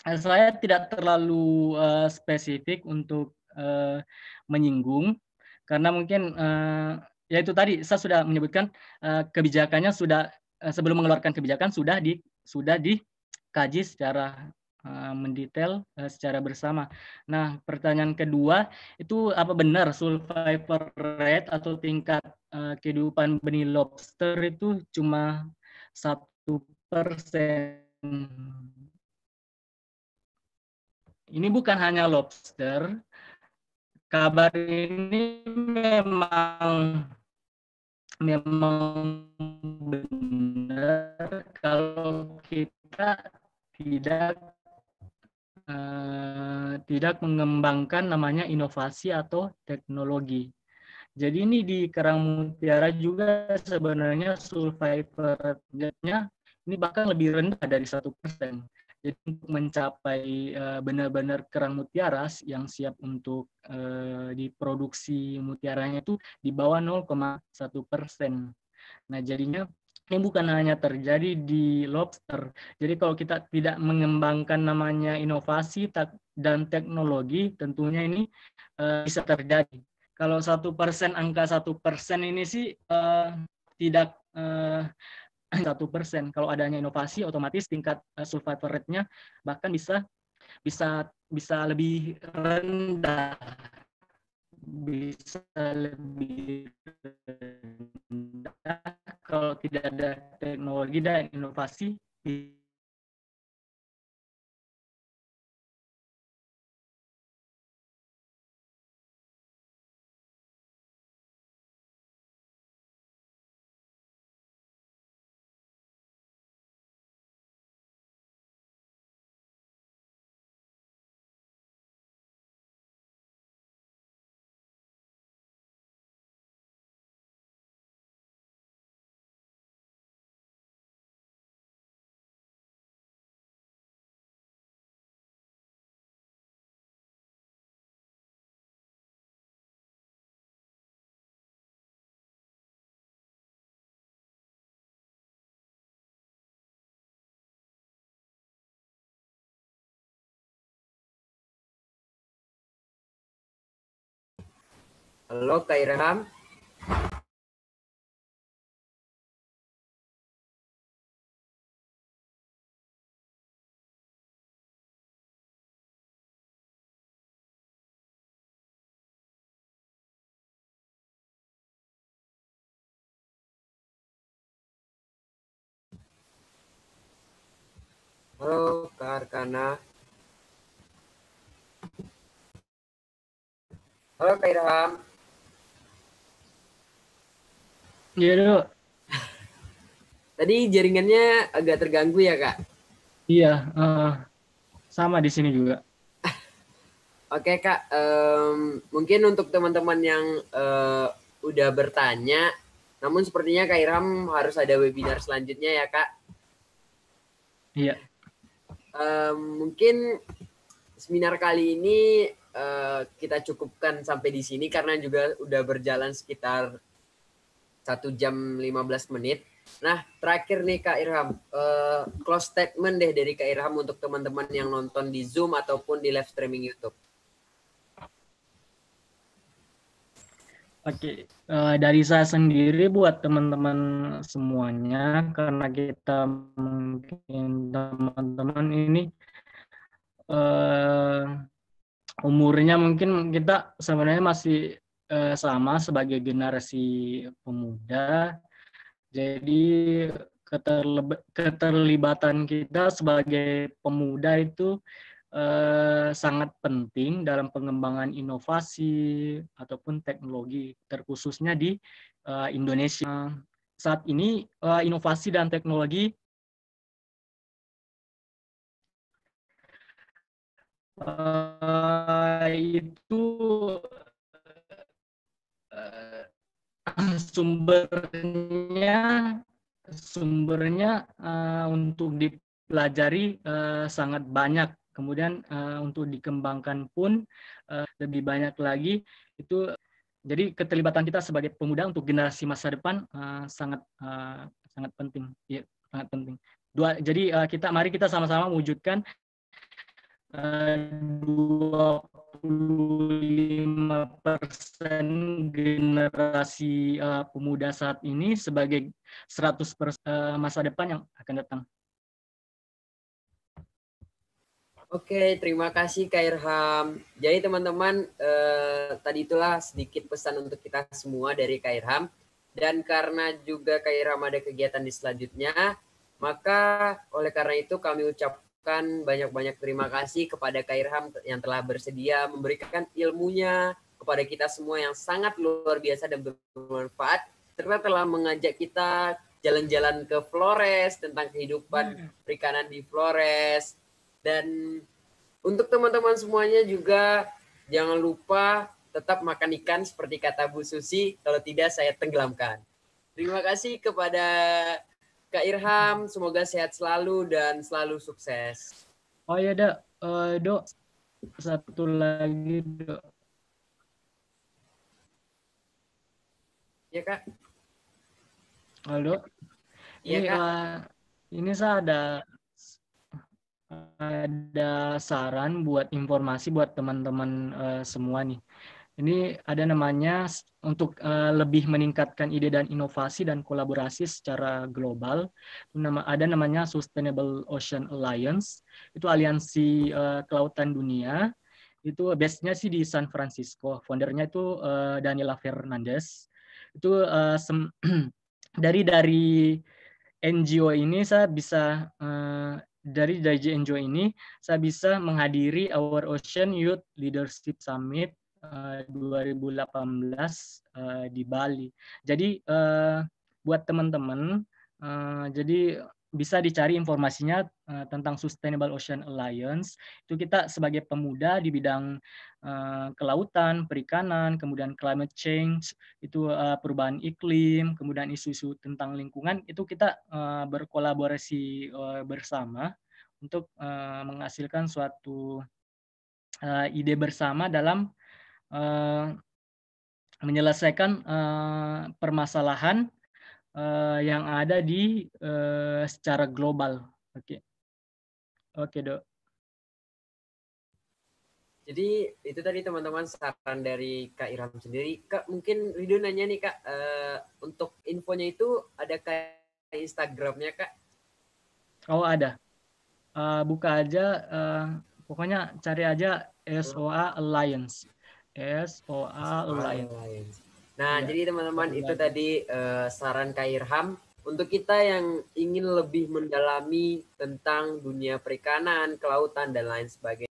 saya tidak terlalu uh, spesifik untuk Eh, menyinggung karena mungkin uh, ya itu tadi saya sudah menyebutkan uh, kebijakannya sudah uh, sebelum mengeluarkan kebijakan sudah di sudah dikaji secara uh, mendetail uh, secara bersama. Nah, pertanyaan kedua itu apa benar survival rate atau tingkat uh, kehidupan benih lobster itu cuma satu persen? Ini bukan hanya lobster, kabar ini memang memang benar kalau kita tidak eh, tidak mengembangkan namanya inovasi atau teknologi. Jadi ini di Kerang Mutiara juga sebenarnya survivor ini bahkan lebih rendah dari satu persen. Jadi untuk mencapai eh, benar-benar kerang mutiara yang siap untuk eh, diproduksi mutiaranya itu di bawah 0,1 persen. Nah jadinya ini bukan hanya terjadi di lobster. Jadi kalau kita tidak mengembangkan namanya inovasi dan teknologi, tentunya ini eh, bisa terjadi. Kalau satu persen, angka satu persen ini sih tidak satu persen. Kalau adanya inovasi, otomatis tingkat eh, survival rate-nya bahkan bisa bisa bisa lebih rendah, bisa lebih rendah kalau tidak ada teknologi dan inovasi Halo Kak Irham. Halo Kak Arkana. Halo Kak Irham. Iya dok. Tadi jaringannya agak terganggu ya kak? Iya, uh, sama di sini juga. Oke kak, um, mungkin untuk teman-teman yang uh, udah bertanya, namun sepertinya kak Iram harus ada webinar selanjutnya ya kak. Iya. Um, mungkin seminar kali ini uh, kita cukupkan sampai di sini karena juga udah berjalan sekitar satu jam 15 menit. Nah, terakhir nih Kak Irham, uh, close statement deh dari Kak Irham untuk teman-teman yang nonton di Zoom ataupun di live streaming YouTube. Oke, okay. uh, eh, dari saya sendiri buat teman-teman semuanya, karena kita mungkin teman-teman ini uh, umurnya mungkin kita sebenarnya masih Eh, sama sebagai generasi pemuda, jadi keterlibatan kita sebagai pemuda itu eh, sangat penting dalam pengembangan inovasi ataupun teknologi, terkhususnya di eh, Indonesia. Saat ini eh, inovasi dan teknologi Uh, itu Eh, sumbernya sumbernya uh, untuk dipelajari uh, sangat banyak. Kemudian uh, untuk dikembangkan pun uh, lebih banyak lagi itu. Jadi keterlibatan kita sebagai pemuda untuk generasi masa depan uh, sangat uh, sangat penting. Ya, sangat penting. Dua, jadi uh, kita mari kita sama-sama mewujudkan 25 persen generasi uh, pemuda saat ini sebagai 100 persen, uh, masa depan yang akan datang. Oke, terima kasih Kak Irham. Jadi teman-teman, eh, tadi itulah sedikit pesan untuk kita semua dari Kak Irham. Dan karena juga Kak Irham ada kegiatan di selanjutnya, maka oleh karena itu kami ucap mengucapkan banyak-banyak terima kasih kepada Kak Irham yang telah bersedia memberikan ilmunya kepada kita semua yang sangat luar biasa dan bermanfaat serta telah mengajak kita jalan-jalan ke Flores tentang kehidupan hmm. perikanan di Flores dan untuk teman-teman semuanya juga jangan lupa tetap makan ikan seperti kata Bu Susi kalau tidak saya tenggelamkan. Terima kasih kepada Kak Irham, semoga sehat selalu dan selalu sukses. Oh iya, Dok. Uh, eh, do. satu lagi, Dok. Iya, Kak. Halo. Iya, Kak. Uh, ini saya ada ada saran buat informasi buat teman-teman uh, semua nih. Ini ada namanya untuk eh, lebih meningkatkan ide dan inovasi dan kolaborasi secara global. ada namanya Sustainable Ocean Alliance. Itu aliansi eh, kelautan dunia. Itu base-nya sih di San Francisco. Foundernya itu uh, Daniela Fernandez. Itu dari dari NGO ini saya bisa dari dari NGO ini saya bisa menghadiri Our Ocean Youth Leadership Summit 2018 uh, eh, eh, di Bali. Jadi uh, buat teman-teman, uh, jadi bisa dicari informasinya uh, tentang Sustainable Ocean Alliance. Itu kita sebagai pemuda di bidang uh, kelautan, perikanan, kemudian climate change, itu uh, perubahan iklim, kemudian isu-isu tentang lingkungan, itu kita uh, berkolaborasi uh, bersama untuk uh, menghasilkan suatu uh, ide bersama dalam uh, menyelesaikan uh, permasalahan uh, yang ada di uh, secara global. Oke, okay. oke okay, dok. Jadi itu tadi teman-teman saran dari Kak Iram sendiri. Kak mungkin Ridho nanya nih Kak, uh, untuk infonya itu ada kayak Instagramnya Kak? Oh ada. Uh, buka aja, uh, pokoknya cari aja SOA Alliance. A lain Nah, ya. jadi teman-teman itu tadi uh, saran Kairham untuk kita yang ingin lebih mendalami tentang dunia perikanan, kelautan dan lain sebagainya.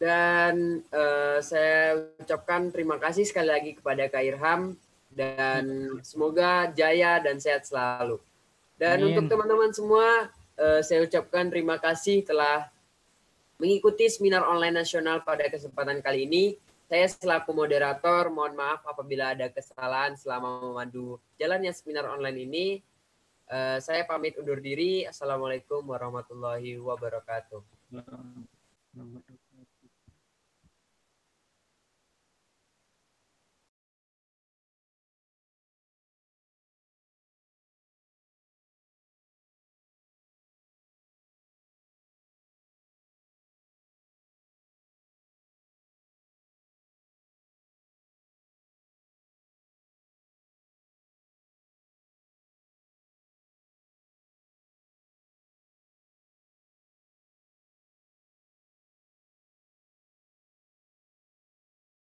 Dan uh, saya ucapkan terima kasih sekali lagi kepada Kak Irham dan hmm. semoga jaya dan sehat selalu. Dan Amin. untuk teman-teman semua, uh, saya ucapkan terima kasih telah mengikuti seminar online nasional pada kesempatan kali ini. Saya selaku moderator, mohon maaf apabila ada kesalahan selama memandu jalannya seminar online ini. Uh, saya pamit undur diri. Assalamualaikum warahmatullahi wabarakatuh.